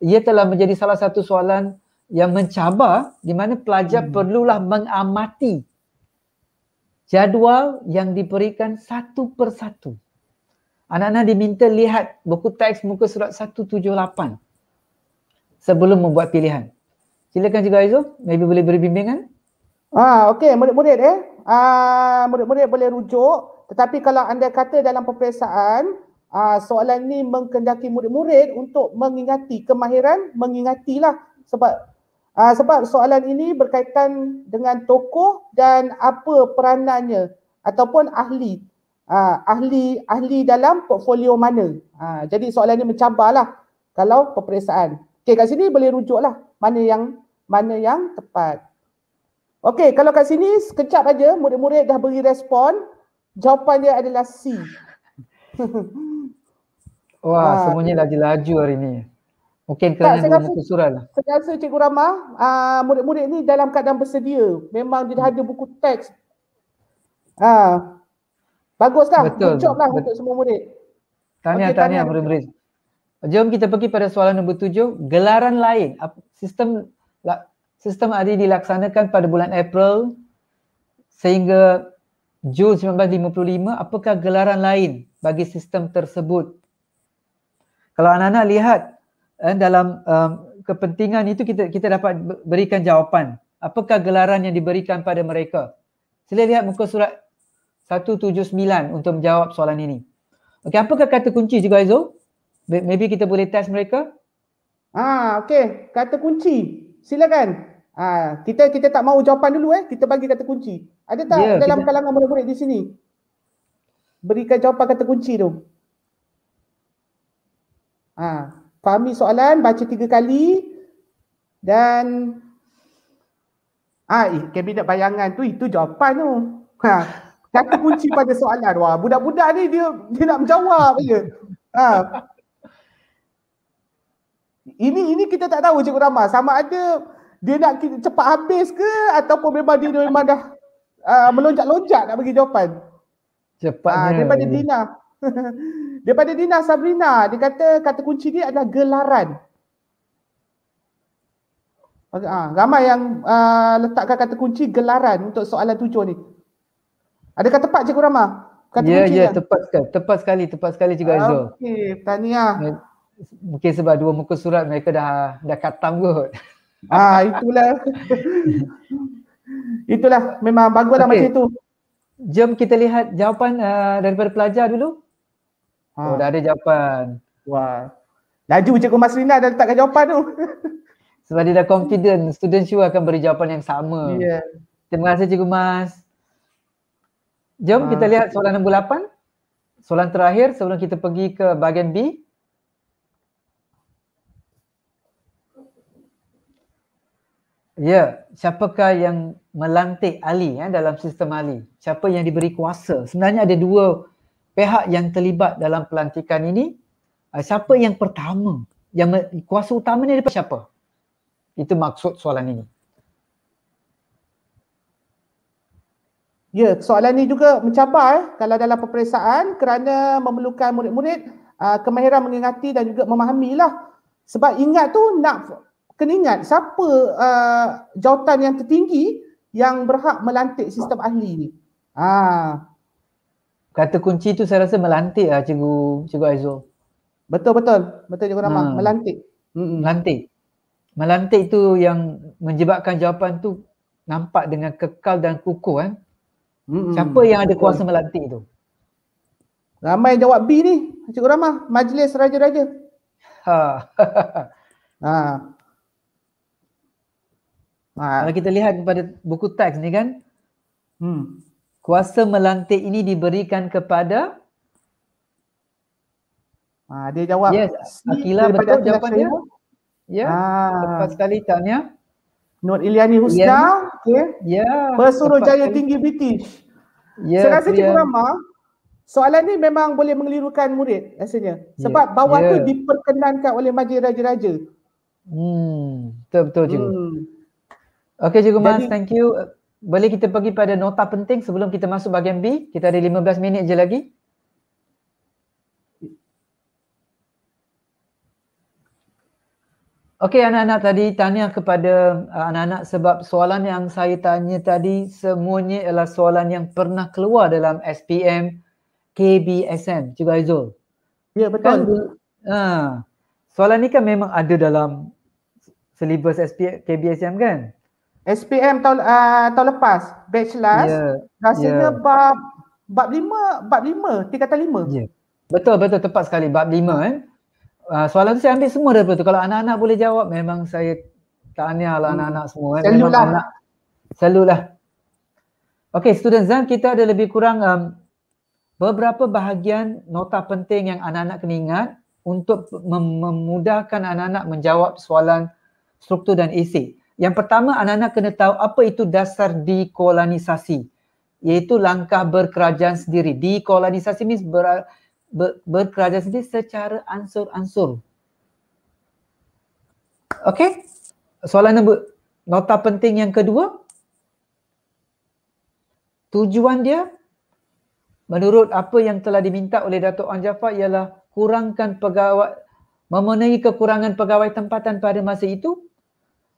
Ia telah menjadi salah satu soalan yang mencabar di mana pelajar hmm. perlulah mengamati jadual yang diberikan satu persatu. Anak-anak diminta lihat buku teks muka surat 178 sebelum membuat pilihan. Silakan Cikgu Aizul, maybe boleh beri bimbingan. Ah, okey, murid-murid eh. Ah, murid-murid boleh rujuk, tetapi kalau anda kata dalam peperiksaan, ah soalan ni mengkendaki murid-murid untuk mengingati kemahiran mengingatilah sebab ah sebab soalan ini berkaitan dengan tokoh dan apa peranannya ataupun ahli ah ahli ahli dalam portfolio mana. Ah jadi soalan ni mencabarlah kalau peperiksaan. Okey, kat sini boleh rujuklah mana yang mana yang tepat. Okey, kalau kat sini sekejap aja murid-murid dah beri respon, jawapan dia adalah C. *laughs* Wah, ha. semuanya lagi laju hari ni. Mungkin kerana tak, buku surat lah. Saya rasa Cikgu Ramah, uh, murid-murid ni dalam keadaan bersedia. Memang dia ada buku teks. Ah, Bagus kan? Betul. Lah untuk semua murid. Tahniah, okay, tahniah, tahniah murid-murid. Jom kita pergi pada soalan nombor tujuh. Gelaran lain, sistem sistem adi dilaksanakan pada bulan April sehingga Jun 1955. Apakah gelaran lain bagi sistem tersebut? Kalau anak-anak lihat eh, dalam um, kepentingan itu kita kita dapat berikan jawapan. Apakah gelaran yang diberikan pada mereka? Sila lihat muka surat 179 untuk menjawab soalan ini. Okey, apakah kata kunci juga Aizul? Maybe kita boleh test mereka. Ah, okey. Kata kunci. Silakan. Ah, kita kita tak mau jawapan dulu eh. Kita bagi kata kunci. Ada tak yeah, dalam kita... kalangan murid-murid di sini? Berikan jawapan kata kunci tu. Ah, fahami soalan, baca tiga kali dan ah, eh, kabinet bayangan tu itu jawapan tu. Ha. Kata kunci pada soalan. Wah, budak-budak ni dia dia nak menjawab je. Ha ini ini kita tak tahu Cikgu Rama sama ada dia nak cepat habis ke ataupun memang dia memang dah uh, melonjak-lonjak nak bagi jawapan. Ah, Cepatnya. Uh, daripada Dina. *laughs* daripada Dina Sabrina dia kata kata kunci dia adalah gelaran. Uh, ramai yang uh, letakkan kata kunci gelaran untuk soalan tujuh ni. Adakah tepat Cikgu Rama? Kata ya, ya, tepat sekali. Tepat sekali, tepat sekali Cikgu Azul. Okey, tahniah mungkin sebab dua muka surat mereka dah dah katam kot. *laughs* Ah itulah. *laughs* itulah memang baguslah okay. macam itu. Jom kita lihat jawapan uh, daripada pelajar dulu. Ha. Oh dah ada jawapan. Wah. Laju Cikgu Masrina dah letakkan jawapan tu. *laughs* sebab dia dah confident student Shu akan beri jawapan yang sama. Yeah. Terima kasih Cikgu Mas. Jom ha. kita lihat soalan nombor 8. Soalan terakhir sebelum kita pergi ke bahagian B. Ya, siapakah yang melantik Ali ya, dalam sistem Ali? Siapa yang diberi kuasa? Sebenarnya ada dua pihak yang terlibat dalam pelantikan ini. Ah, siapa yang pertama? Yang kuasa utama ni, daripada siapa? Itu maksud soalan ini. Ya, soalan ini juga mencabar eh, kalau dalam peperiksaan kerana memerlukan murid-murid ah, kemahiran mengingati dan juga memahamilah sebab ingat tu nak kena ingat siapa uh, jawatan yang tertinggi yang berhak melantik sistem ahli ni. Ha. Kata kunci tu saya rasa melantik lah cikgu, cikgu Aizul. Betul betul. Betul cikgu Rahman. Ha. Melantik. Hmm. Melantik. Melantik tu yang menjebakkan jawapan tu nampak dengan kekal dan kukuh kan. Hmm. Siapa yang ada kuasa melantik tu? Ramai yang jawab B ni, Cikgu Ramah, Majlis Raja-Raja. Ha. *laughs* ha. Ha. Kalau kita lihat kepada buku teks ni kan, hmm. kuasa melantik ini diberikan kepada ha, dia jawab. Yes, Akila betul jawapan dia. Ya, yeah. ha. tepat sekali tanya. Nur Iliani Husna, yeah. okay. Yeah. Pesuruh Jaya kali. Tinggi British. Yeah, Saya rasa ya. Cikgu Rama, soalan ni memang boleh mengelirukan murid rasanya. Sebab yeah. bawah yeah. tu ya, ya. diperkenankan oleh Majlis Raja-Raja. Hmm, betul-betul Cikgu. Hmm. Okey cikgu Mas, Jadi, thank you. Boleh kita pergi pada nota penting sebelum kita masuk bahagian B? Kita ada 15 minit je lagi. Okey anak-anak tadi tanya kepada uh, anak-anak sebab soalan yang saya tanya tadi semuanya ialah soalan yang pernah keluar dalam SPM KBSM. Cikgu Aizul. Ya betul. Kan, ha, soalan ni kan memang ada dalam syllabus SPM KBSM kan? SPM tahun uh, tahun lepas batch last yeah. rasanya yeah. bab bab 5 bab 5 tingkatan 5 ya yeah. betul betul tepat sekali bab 5 eh uh, soalan tu saya ambil semua daripada tu kalau anak-anak boleh jawab memang saya tanya lah hmm. anak-anak semua kan eh. anak selulah Okay, student Zan kita ada lebih kurang um, beberapa bahagian nota penting yang anak-anak kena ingat untuk mem- memudahkan anak-anak menjawab soalan struktur dan isi yang pertama anak-anak kena tahu apa itu dasar dekolonisasi iaitu langkah berkerajaan sendiri. Dekolonisasi means ber, ber, berkerajaan sendiri secara ansur-ansur. Okey? Soalan nombor nota penting yang kedua tujuan dia menurut apa yang telah diminta oleh Datuk Ong Jaffa ialah kurangkan pegawai memenuhi kekurangan pegawai tempatan pada masa itu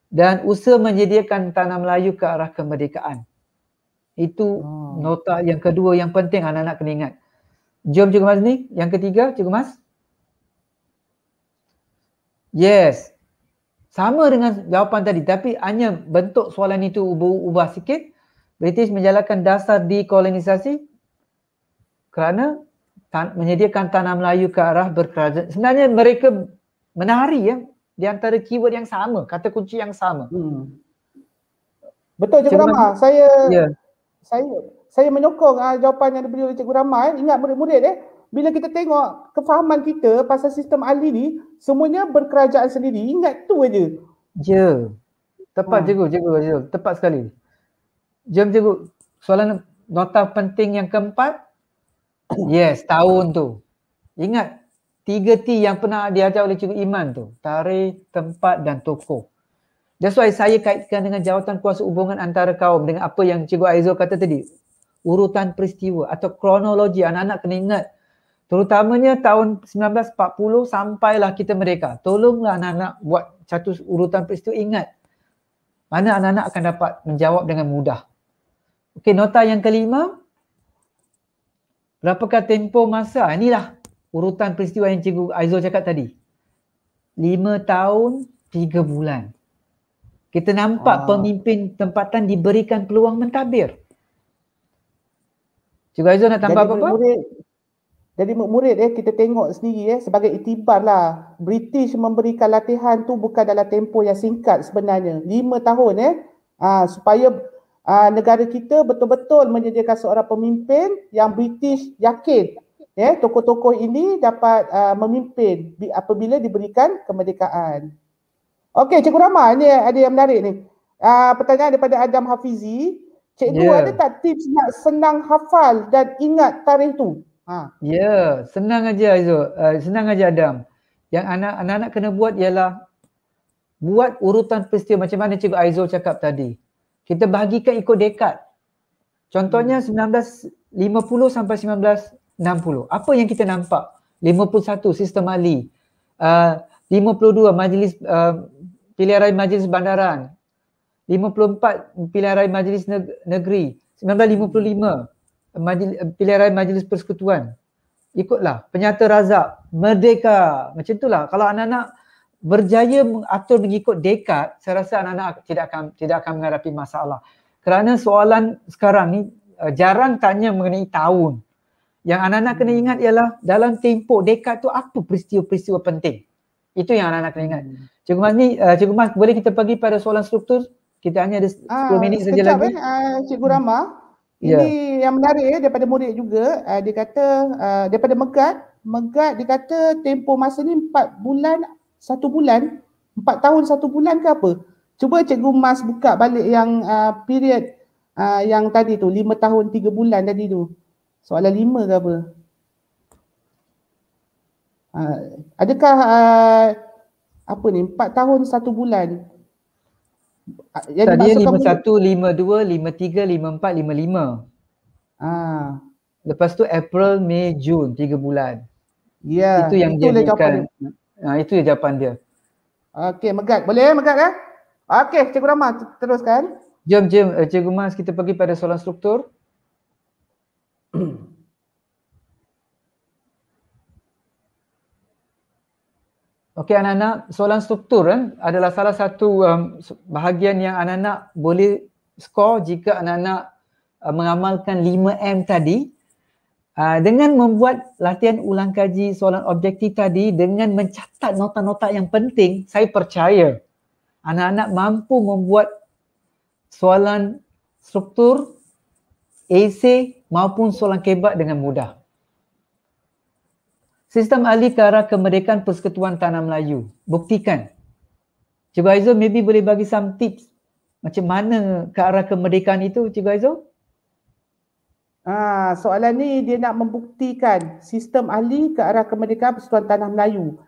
dan usaha menyediakan tanah Melayu ke arah kemerdekaan. Itu hmm. nota yang kedua yang penting anak-anak kena ingat. Jom Cikgu Mas ni, yang ketiga Cikgu Mas. Yes. Sama dengan jawapan tadi tapi hanya bentuk soalan itu ubah-ubah sikit. British menjalankan dasar dekolonisasi kerana tan- menyediakan tanah Melayu ke arah berkerajaan. Sebenarnya mereka menari ya di antara keyword yang sama, kata kunci yang sama. Hmm. Betul Cikgu Rama. Saya yeah. saya saya menyokong uh, jawapan yang diberi oleh Cikgu Rama. Eh. Ingat murid-murid eh. Bila kita tengok kefahaman kita pasal sistem ahli ni, semuanya berkerajaan sendiri. Ingat tu aja. Ya. Yeah. Tepat hmm. Cikgu, Cikgu, Cikgu. Tepat sekali. Jom Cikgu. Soalan nota penting yang keempat. yes, tahun tu. Ingat tiga T yang pernah diajar oleh Cikgu Iman tu. Tarikh, tempat dan toko. That's why saya kaitkan dengan jawatan kuasa hubungan antara kaum dengan apa yang Cikgu Aizul kata tadi. Urutan peristiwa atau kronologi anak-anak kena ingat. Terutamanya tahun 1940 sampailah kita mereka. Tolonglah anak-anak buat satu urutan peristiwa ingat. Mana anak-anak akan dapat menjawab dengan mudah. Okey, nota yang kelima. Berapakah tempoh masa? Ah, inilah urutan peristiwa yang cikgu Aizul cakap tadi. lima tahun tiga bulan. Kita nampak ah. pemimpin tempatan diberikan peluang mentadbir. Cikgu Aizul nak tambah apa-apa? jadi murid eh kita tengok sendiri eh sebagai itibar lah. British memberikan latihan tu bukan dalam tempoh yang singkat sebenarnya. lima tahun eh ah, supaya Aa, ah, negara kita betul-betul menyediakan seorang pemimpin yang British yakin ya yeah, tokoh-tokoh ini dapat uh, memimpin apabila diberikan kemerdekaan. Okey, Cikgu Rama, ini ada yang menarik ni. Uh, pertanyaan daripada Adam Hafizi, Cikgu yeah. ada tak tips nak senang hafal dan ingat tarikh tu? Ha. Ya, yeah. senang aja Aizul. Uh, senang aja Adam. Yang anak, anak kena buat ialah buat urutan peristiwa macam mana Cikgu Aizul cakap tadi. Kita bahagikan ikut dekad. Contohnya hmm. 1950 sampai 19 60. Apa yang kita nampak? 51 sistem ahli. Ah, uh, 52 majlis uh, pilihan raya majlis bandaran. 54 pilihan raya majlis negeri. 1955 majlis, pilihan raya majlis persekutuan. Ikutlah penyata razak merdeka. Macam itulah kalau anak-anak berjaya mengatur mengikut dekat saya rasa anak-anak tidak akan tidak akan menghadapi masalah. Kerana soalan sekarang ni ah, jarang tanya mengenai tahun. Yang anak-anak kena ingat ialah dalam tempoh dekad tu apa peristiwa-peristiwa penting. Itu yang anak-anak kena ingat. Hmm. Cikgu Mas ni, uh, Cikgu Mas boleh kita pergi pada soalan struktur? Kita hanya ada 10 Aa, ah, minit saja lagi. Eh, uh, Cikgu hmm. Rama, ya. ini yeah. yang menarik eh, daripada murid juga. Uh, dia kata uh, daripada Megat, Megat dia kata tempoh masa ni 4 bulan, 1 bulan, 4 tahun 1 bulan ke apa? Cuba Cikgu Mas buka balik yang uh, period uh, yang tadi tu, 5 tahun 3 bulan tadi tu. Soalan lima ke apa? Ha, adakah uh, apa ni? Empat tahun satu bulan. Ha, Tadi lima satu, lima dua, lima tiga, lima empat, lima lima. Ha. Lepas tu April, Mei, Jun. Tiga bulan. Ya. Yeah, itu yang itu dia jawapan dia. Ha, itu dia jawapan dia. Okey, Megat. Boleh ya, Megat kan? Okey, Cikgu Rahmat teruskan. Jom, jom. Eh, Cikgu Mas, kita pergi pada soalan struktur. *clears throat* Okey anak-anak, soalan struktur eh, adalah salah satu um, bahagian yang anak-anak boleh skor jika anak-anak uh, mengamalkan 5M tadi. Uh, dengan membuat latihan ulang kaji soalan objektif tadi dengan mencatat nota-nota yang penting, saya percaya anak-anak mampu membuat soalan struktur AC maupun solang kebat dengan mudah. Sistem ahli ke arah kemerdekaan Persekutuan Tanah Melayu. Buktikan. Cikgu Aizul maybe boleh bagi some tips macam mana ke arah kemerdekaan itu Cikgu Aizul? Ah, soalan ni dia nak membuktikan sistem ahli ke arah kemerdekaan Persekutuan Tanah Melayu.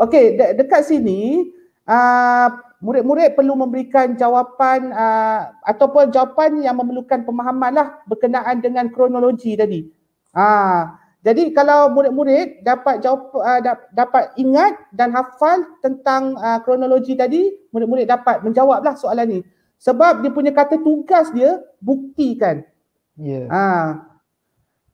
Okey, de- dekat sini ah, murid-murid perlu memberikan jawapan uh, ataupun jawapan yang memerlukan pemahaman lah berkenaan dengan kronologi tadi. Uh, jadi kalau murid-murid dapat jawap, uh, dapat ingat dan hafal tentang uh, kronologi tadi, murid-murid dapat menjawablah soalan ni. Sebab dia punya kata tugas dia buktikan. Ya. Yeah. Uh,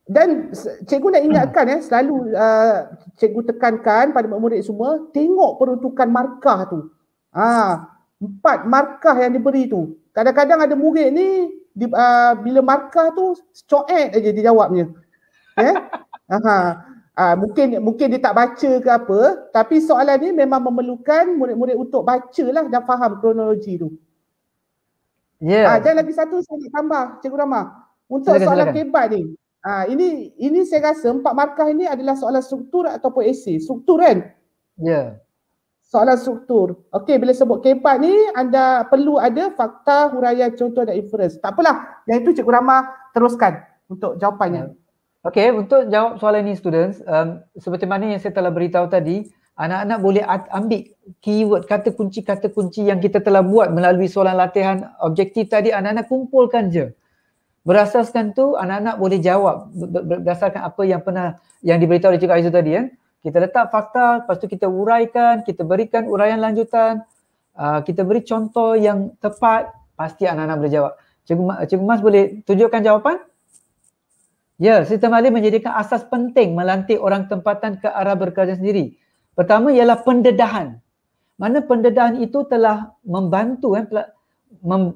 dan cikgu nak ingatkan ya, selalu uh, cikgu tekankan pada murid-murid semua, tengok peruntukan markah tu. Ha, empat markah yang diberi tu. Kadang-kadang ada murid ni di, uh, bila markah tu coet aja dia jawabnya. Eh, Yeah? Ha. Uh, mungkin mungkin dia tak baca ke apa, tapi soalan ni memang memerlukan murid-murid untuk baca lah dan faham kronologi tu. Yeah. Ya. Ha, dan lagi satu saya nak tambah Cikgu Rama. Untuk silakan, soalan kebat ni. Ha, ini ini saya rasa empat markah ini adalah soalan struktur ataupun esei. Struktur kan? Ya. Yeah soalan struktur. Okey, bila sebut kepat ni anda perlu ada fakta, huraian, contoh dan inference. Tak apalah. Yang itu Cikgu Rama teruskan untuk jawapannya. Okey, untuk jawab soalan ni students, um, seperti mana yang saya telah beritahu tadi, anak-anak boleh ambil keyword kata kunci kata kunci yang kita telah buat melalui soalan latihan objektif tadi anak-anak kumpulkan je. Berasaskan tu anak-anak boleh jawab berdasarkan apa yang pernah yang diberitahu oleh Cikgu Aizu tadi kan? Eh? kita letak fakta, lepas tu kita uraikan, kita berikan uraian lanjutan, uh, kita beri contoh yang tepat, pasti anak-anak boleh jawab. Cikgu, Ma, Cikgu Mas boleh tunjukkan jawapan? Ya, sistem Ali menjadikan asas penting melantik orang tempatan ke arah berkerja sendiri. Pertama ialah pendedahan. Mana pendedahan itu telah membantu kan,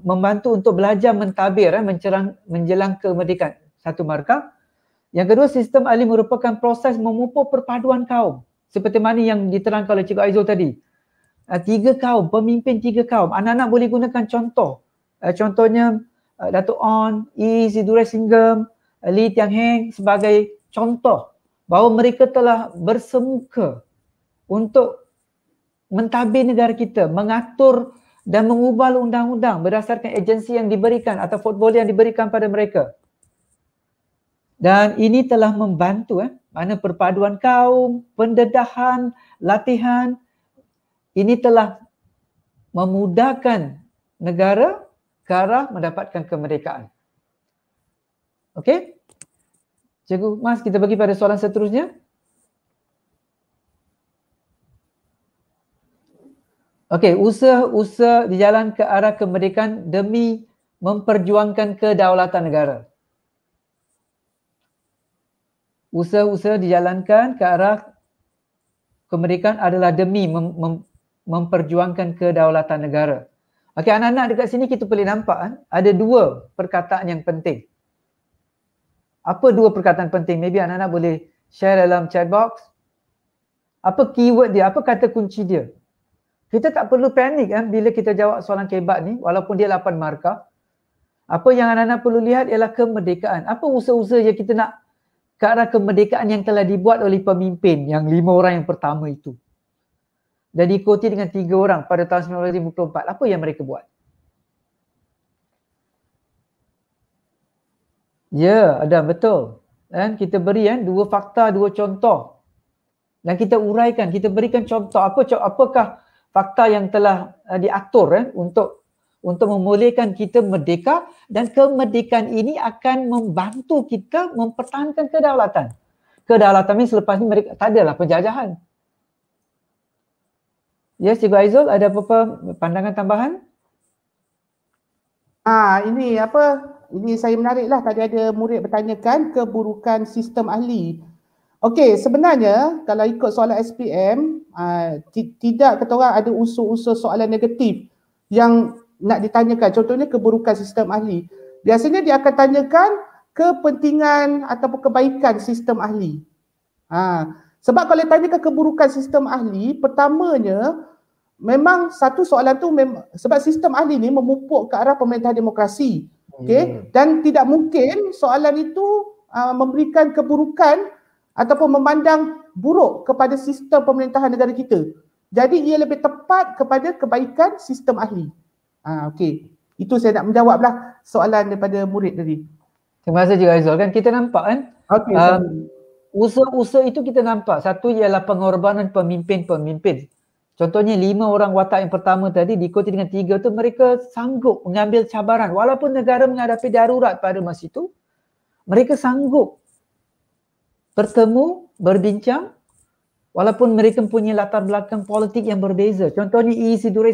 membantu untuk belajar mentabir, kan, eh, mencerang, menjelang kemerdekaan. Satu markah. Yang kedua, sistem ahli merupakan proses memupuk perpaduan kaum. Seperti mana yang diterangkan oleh Cikgu Aizul tadi. Uh, tiga kaum, pemimpin tiga kaum. Anak-anak boleh gunakan contoh. Uh, contohnya, uh, Datuk On, E. Zidure Singgem, uh, Lee Tiang Heng sebagai contoh bahawa mereka telah bersemuka untuk mentadbir negara kita, mengatur dan mengubah undang-undang berdasarkan agensi yang diberikan atau portfolio yang diberikan pada mereka. Dan ini telah membantu eh, mana perpaduan kaum, pendedahan, latihan ini telah memudahkan negara ke arah mendapatkan kemerdekaan. Okey? Cikgu Mas, kita bagi pada soalan seterusnya. Okey, usaha-usaha di ke arah kemerdekaan demi memperjuangkan kedaulatan negara usaha-usaha dijalankan ke arah kemerdekaan adalah demi mem- mem- memperjuangkan kedaulatan negara. Okey anak-anak dekat sini kita boleh nampak kan ada dua perkataan yang penting. Apa dua perkataan penting? Maybe anak-anak boleh share dalam chat box. Apa keyword dia? Apa kata kunci dia? Kita tak perlu panik kan eh, bila kita jawab soalan kebat ni walaupun dia 8 markah. Apa yang anak-anak perlu lihat ialah kemerdekaan. Apa usaha-usaha yang kita nak ke arah kemerdekaan yang telah dibuat oleh pemimpin yang lima orang yang pertama itu dan diikuti dengan tiga orang pada tahun 1954. Apa yang mereka buat? Ya, ada betul. Dan kita beri kan, dua fakta, dua contoh. Dan kita uraikan, kita berikan contoh apa apakah fakta yang telah uh, diatur kan, untuk untuk memulihkan kita merdeka dan kemerdekaan ini akan membantu kita mempertahankan kedaulatan. Kedaulatan ini selepas ini mereka tak adalah penjajahan. Ya, yes, Cikgu Aizul, ada apa-apa pandangan tambahan? Ah, ini apa? Ini saya menariklah tadi ada murid bertanyakan keburukan sistem ahli. Okey, sebenarnya kalau ikut soalan SPM, uh, ah, tidak kata orang ada usul-usul soalan negatif yang nak ditanyakan contohnya keburukan sistem ahli biasanya dia akan tanyakan kepentingan ataupun kebaikan sistem ahli ha. sebab kalau tanyakan keburukan sistem ahli pertamanya memang satu soalan tu mem- sebab sistem ahli ni memupuk ke arah pemerintah demokrasi okay? hmm. dan tidak mungkin soalan itu uh, memberikan keburukan ataupun memandang buruk kepada sistem pemerintahan negara kita jadi ia lebih tepat kepada kebaikan sistem ahli. Ah ha, okey. Itu saya nak menjawablah soalan daripada murid tadi. Terima kasih Cikgu Aizul kan kita nampak kan. Okey. Um, usaha-usaha itu kita nampak. Satu ialah pengorbanan pemimpin-pemimpin. Contohnya lima orang watak yang pertama tadi diikuti dengan tiga tu mereka sanggup mengambil cabaran walaupun negara menghadapi darurat pada masa itu mereka sanggup bertemu, berbincang walaupun mereka punya latar belakang politik yang berbeza. Contohnya E. Sidure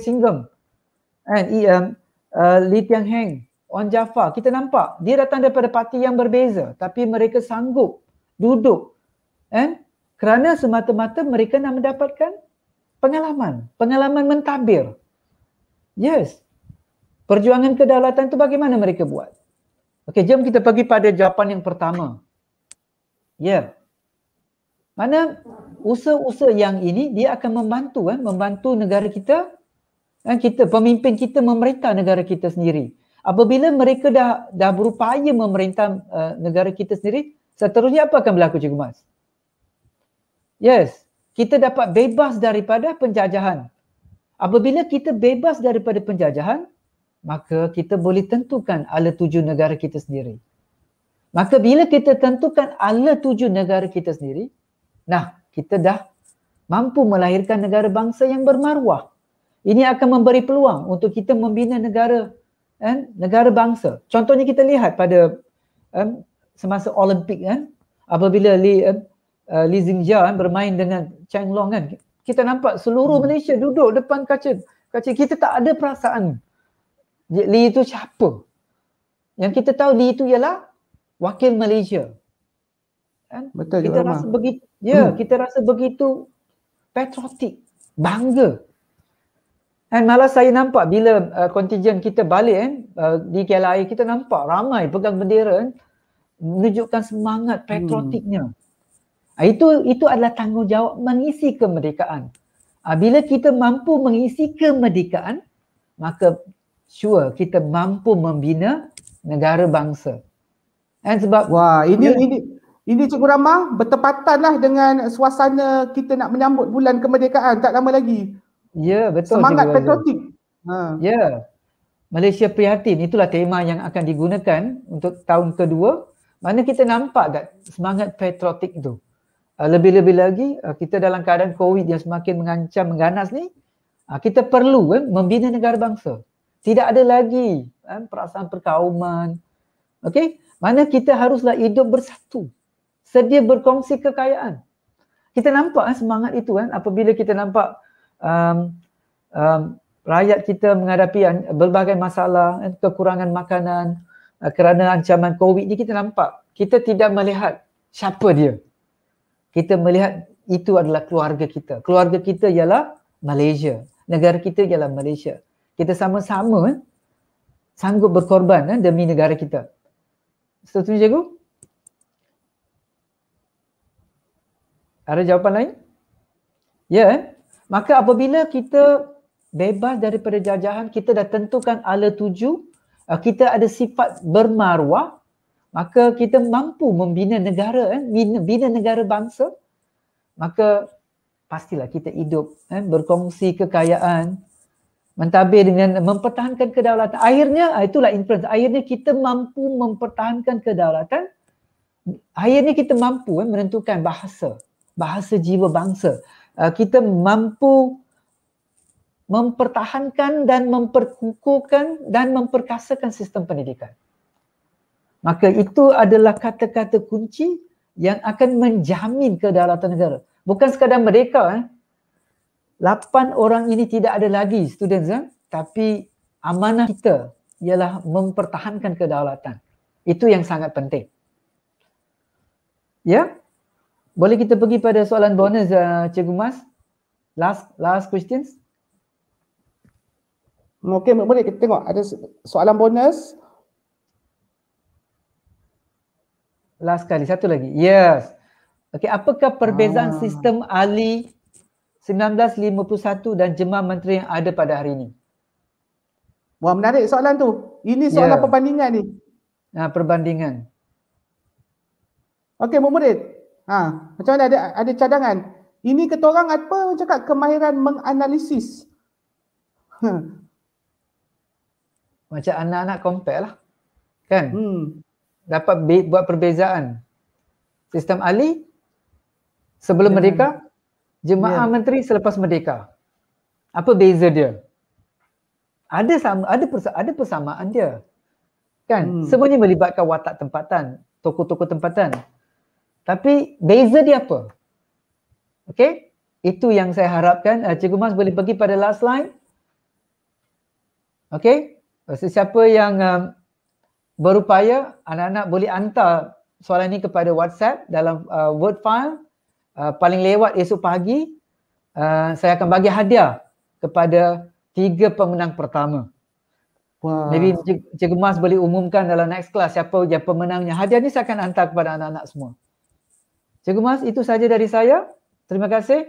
kan eh, EM uh, Lee Tiang Heng Wan Jafar kita nampak dia datang daripada parti yang berbeza tapi mereka sanggup duduk kan kerana semata-mata mereka nak mendapatkan pengalaman pengalaman mentadbir yes perjuangan kedaulatan itu bagaimana mereka buat okey jom kita pergi pada jawapan yang pertama ya yeah. mana usaha-usaha yang ini dia akan membantu kan membantu negara kita kan kita pemimpin kita memerintah negara kita sendiri apabila mereka dah dah berupaya memerintah uh, negara kita sendiri seterusnya apa akan berlaku cikgu mas yes kita dapat bebas daripada penjajahan apabila kita bebas daripada penjajahan maka kita boleh tentukan ala tuju negara kita sendiri maka bila kita tentukan ala tuju negara kita sendiri nah kita dah mampu melahirkan negara bangsa yang bermaruah ini akan memberi peluang untuk kita membina negara kan, negara bangsa. Contohnya kita lihat pada kan, semasa Olimpik kan apabila Li kan, Li Jingjia kan, bermain dengan Chang Long kan kita nampak seluruh hmm. Malaysia duduk depan kaca. Kaca kita tak ada perasaan Li itu siapa? Yang kita tahu Li itu ialah wakil Malaysia. Kan? Betul kita rasa begitu. Ya, hmm. kita rasa begitu patriotik, bangga And malah saya nampak bila kontingen uh, kita balik eh, uh, di KLIA kita nampak ramai pegang bendera eh, menunjukkan semangat patriotiknya. Hmm. Uh, itu itu adalah tanggungjawab mengisi kemerdekaan. Uh, bila kita mampu mengisi kemerdekaan maka sure kita mampu membina negara bangsa. And sebab wah ini ya, ini ini Cikgu Ramah bertepatanlah dengan suasana kita nak menyambut bulan kemerdekaan tak lama lagi. Ya, betul. Semangat patriotik. Ha. Ya. Malaysia prihatin itulah tema yang akan digunakan untuk tahun kedua. Mana kita nampak kat semangat patriotik itu. Ah, lebih-lebih lagi ah, kita dalam keadaan COVID yang semakin mengancam, mengganas ni ah, kita perlu eh, membina negara bangsa. Tidak ada lagi eh, perasaan perkauman. okay Mana kita haruslah hidup bersatu. Sedia berkongsi kekayaan. Kita nampak eh, semangat itu kan apabila kita nampak um, um, rakyat kita menghadapi berbagai masalah, eh, kekurangan makanan uh, kerana ancaman COVID ni kita nampak. Kita tidak melihat siapa dia. Kita melihat itu adalah keluarga kita. Keluarga kita ialah Malaysia. Negara kita ialah Malaysia. Kita sama-sama eh, sanggup berkorban eh, demi negara kita. Setuju cikgu? Ada jawapan lain? Ya. Yeah. Maka apabila kita bebas daripada jajahan, kita dah tentukan ala tuju, uh, kita ada sifat bermaruah, maka kita mampu membina negara, eh, bina, bina negara bangsa, maka pastilah kita hidup, eh, berkongsi kekayaan, mentabir dengan mempertahankan kedaulatan. Akhirnya, ah, itulah inference, akhirnya kita mampu mempertahankan kedaulatan, akhirnya kita mampu eh, menentukan bahasa, bahasa jiwa bangsa. Uh, kita mampu mempertahankan dan memperkukuhkan dan memperkasakan sistem pendidikan. Maka itu adalah kata-kata kunci yang akan menjamin kedaulatan negara. Bukan sekadar mereka. Eh. Lapan orang ini tidak ada lagi students. Eh. Tapi amanah kita ialah mempertahankan kedaulatan. Itu yang sangat penting. Ya, yeah? boleh kita pergi pada soalan bonus uh, Cikgu Mas? Last last questions. Okay, boleh kita tengok ada soalan bonus. Last kali, satu lagi. Yes. Okay, apakah perbezaan ah. sistem Ali 1951 dan jemaah menteri yang ada pada hari ini? Wah, menarik soalan tu. Ini soalan yeah. perbandingan ni. Nah, perbandingan. Okey, murid. Ha, macam mana ada ada cadangan? Ini kata orang apa orang cakap kemahiran menganalisis. Ha. macam anak-anak compare lah. Kan? Hmm. Dapat buat perbezaan. Sistem Ali sebelum yeah. merdeka, jemaah yeah. menteri selepas merdeka. Apa beza dia? Ada sama ada persa- ada persamaan dia. Kan? Hmm. Semuanya melibatkan watak tempatan, tokoh-tokoh tempatan. Tapi beza dia apa? Okay? Itu yang saya harapkan. Uh, Cikgu Mas boleh pergi pada last line. Okay? Eh, siapa yang um, berupaya, anak-anak boleh hantar soalan ini kepada WhatsApp dalam uh, Word file. Uh, paling lewat esok pagi, uh, saya akan bagi hadiah kepada tiga pemenang pertama. Wow. Jadi Cikgu Mas boleh umumkan dalam next class siapa yang pemenangnya. Hadiah ini saya akan hantar kepada anak-anak semua. Cikgu Mas, itu saja dari saya. Terima kasih.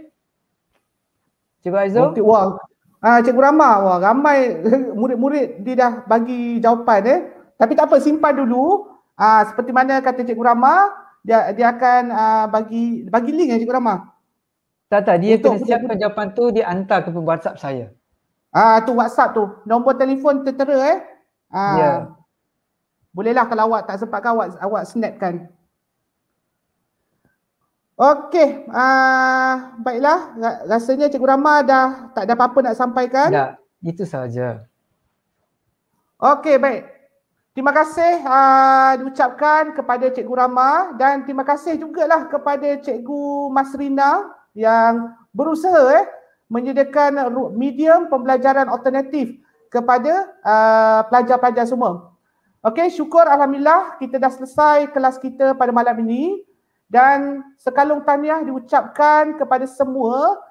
Cikgu Aizul. Okay. Wah, ah, Cikgu Rama, wah ramai *laughs* murid-murid dia dah bagi jawapan eh. Tapi tak apa, simpan dulu. Ah, seperti mana kata Cikgu Rama, dia dia akan ah, bagi bagi link ya Cikgu Rama. Tak tak, dia Untuk kena siapkan murid. jawapan tu dia hantar ke WhatsApp saya. Ah tu WhatsApp tu, nombor telefon tertera eh. Ah. Ya. Yeah. Bolehlah kalau awak tak sempat kan awak, awak snap Okey, uh, baiklah. Rasanya Cikgu Rama dah tak ada apa-apa nak sampaikan. Ya, itu sahaja. Okey, baik. Terima kasih uh, diucapkan kepada Cikgu Rama dan terima kasih juga lah kepada Cikgu Masrina yang berusaha eh, menyediakan medium pembelajaran alternatif kepada ah, pelajar-pelajar uh, semua. Okey, syukur Alhamdulillah kita dah selesai kelas kita pada malam ini dan sekalung tahniah diucapkan kepada semua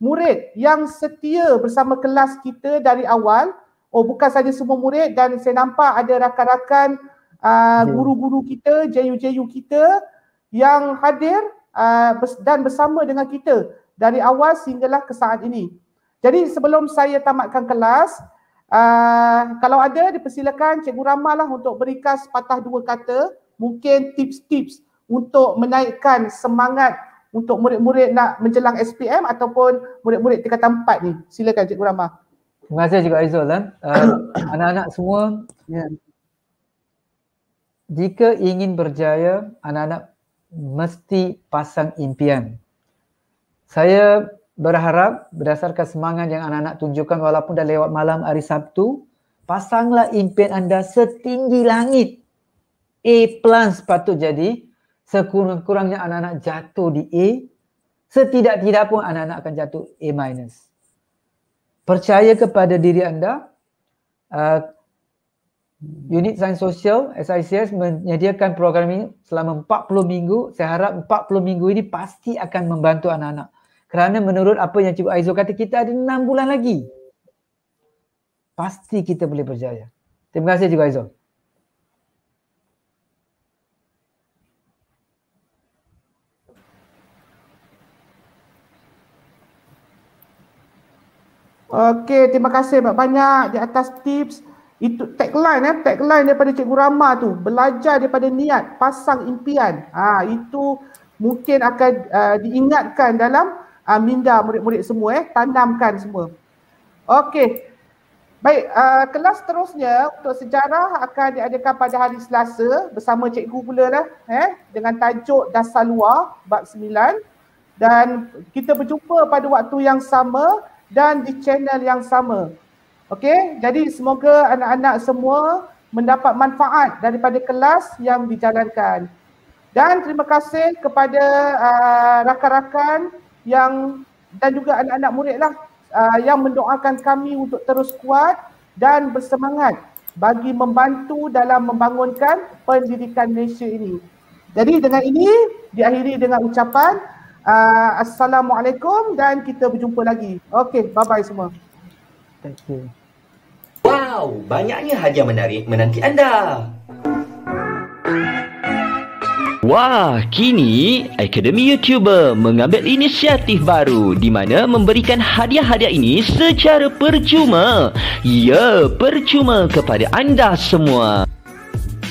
murid yang setia bersama kelas kita dari awal oh bukan saja semua murid dan saya nampak ada rakan-rakan uh, guru-guru kita JU-JU kita yang hadir uh, dan bersama dengan kita dari awal sehinggalah ke saat ini jadi sebelum saya tamatkan kelas uh, kalau ada dipersilakan cikgu Ramalah untuk berikan sepatah dua kata mungkin tips-tips untuk menaikkan semangat untuk murid-murid nak menjelang SPM ataupun murid-murid tingkatan 4 ni? Silakan Cikgu Rama. Terima kasih Cikgu Aizul. Eh. eh *coughs* anak-anak semua, yeah. jika ingin berjaya, anak-anak mesti pasang impian. Saya berharap berdasarkan semangat yang anak-anak tunjukkan walaupun dah lewat malam hari Sabtu, pasanglah impian anda setinggi langit. A plus patut jadi sekurang-kurangnya anak-anak jatuh di A setidak-tidak pun anak-anak akan jatuh A minus percaya kepada diri anda uh, unit sains sosial SICS menyediakan program ini selama 40 minggu saya harap 40 minggu ini pasti akan membantu anak-anak kerana menurut apa yang Cikgu Aizul kata kita ada 6 bulan lagi pasti kita boleh berjaya terima kasih Cikgu Aizul Okey, terima kasih banyak-banyak di atas tips. Itu tagline eh, tagline daripada Cikgu Rama tu, belajar daripada niat, pasang impian. Ha, itu mungkin akan uh, diingatkan dalam uh, minda murid-murid semua eh, tanamkan semua. Okey. Baik, uh, kelas seterusnya untuk sejarah akan diadakan pada hari Selasa bersama cikgu pula lah eh, dengan tajuk Dasar Luar bab 9 dan kita berjumpa pada waktu yang sama dan di channel yang sama. Okey, jadi semoga anak-anak semua mendapat manfaat daripada kelas yang dijalankan. Dan terima kasih kepada uh, rakan-rakan yang dan juga anak-anak muridlah uh, yang mendoakan kami untuk terus kuat dan bersemangat bagi membantu dalam membangunkan pendidikan Malaysia ini. Jadi dengan ini diakhiri dengan ucapan uh, assalamualaikum dan kita berjumpa lagi. Okey, bye bye semua. Thank you. Wow, banyaknya hadiah menarik menanti anda. Wah, kini Akademi YouTuber mengambil inisiatif baru di mana memberikan hadiah-hadiah ini secara percuma. Ya, percuma kepada anda semua.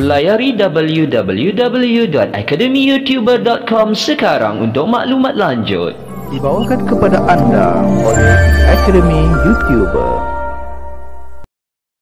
Layari www.academyyoutuber.com sekarang untuk maklumat lanjut. Dibawakan kepada anda oleh Akademi YouTuber.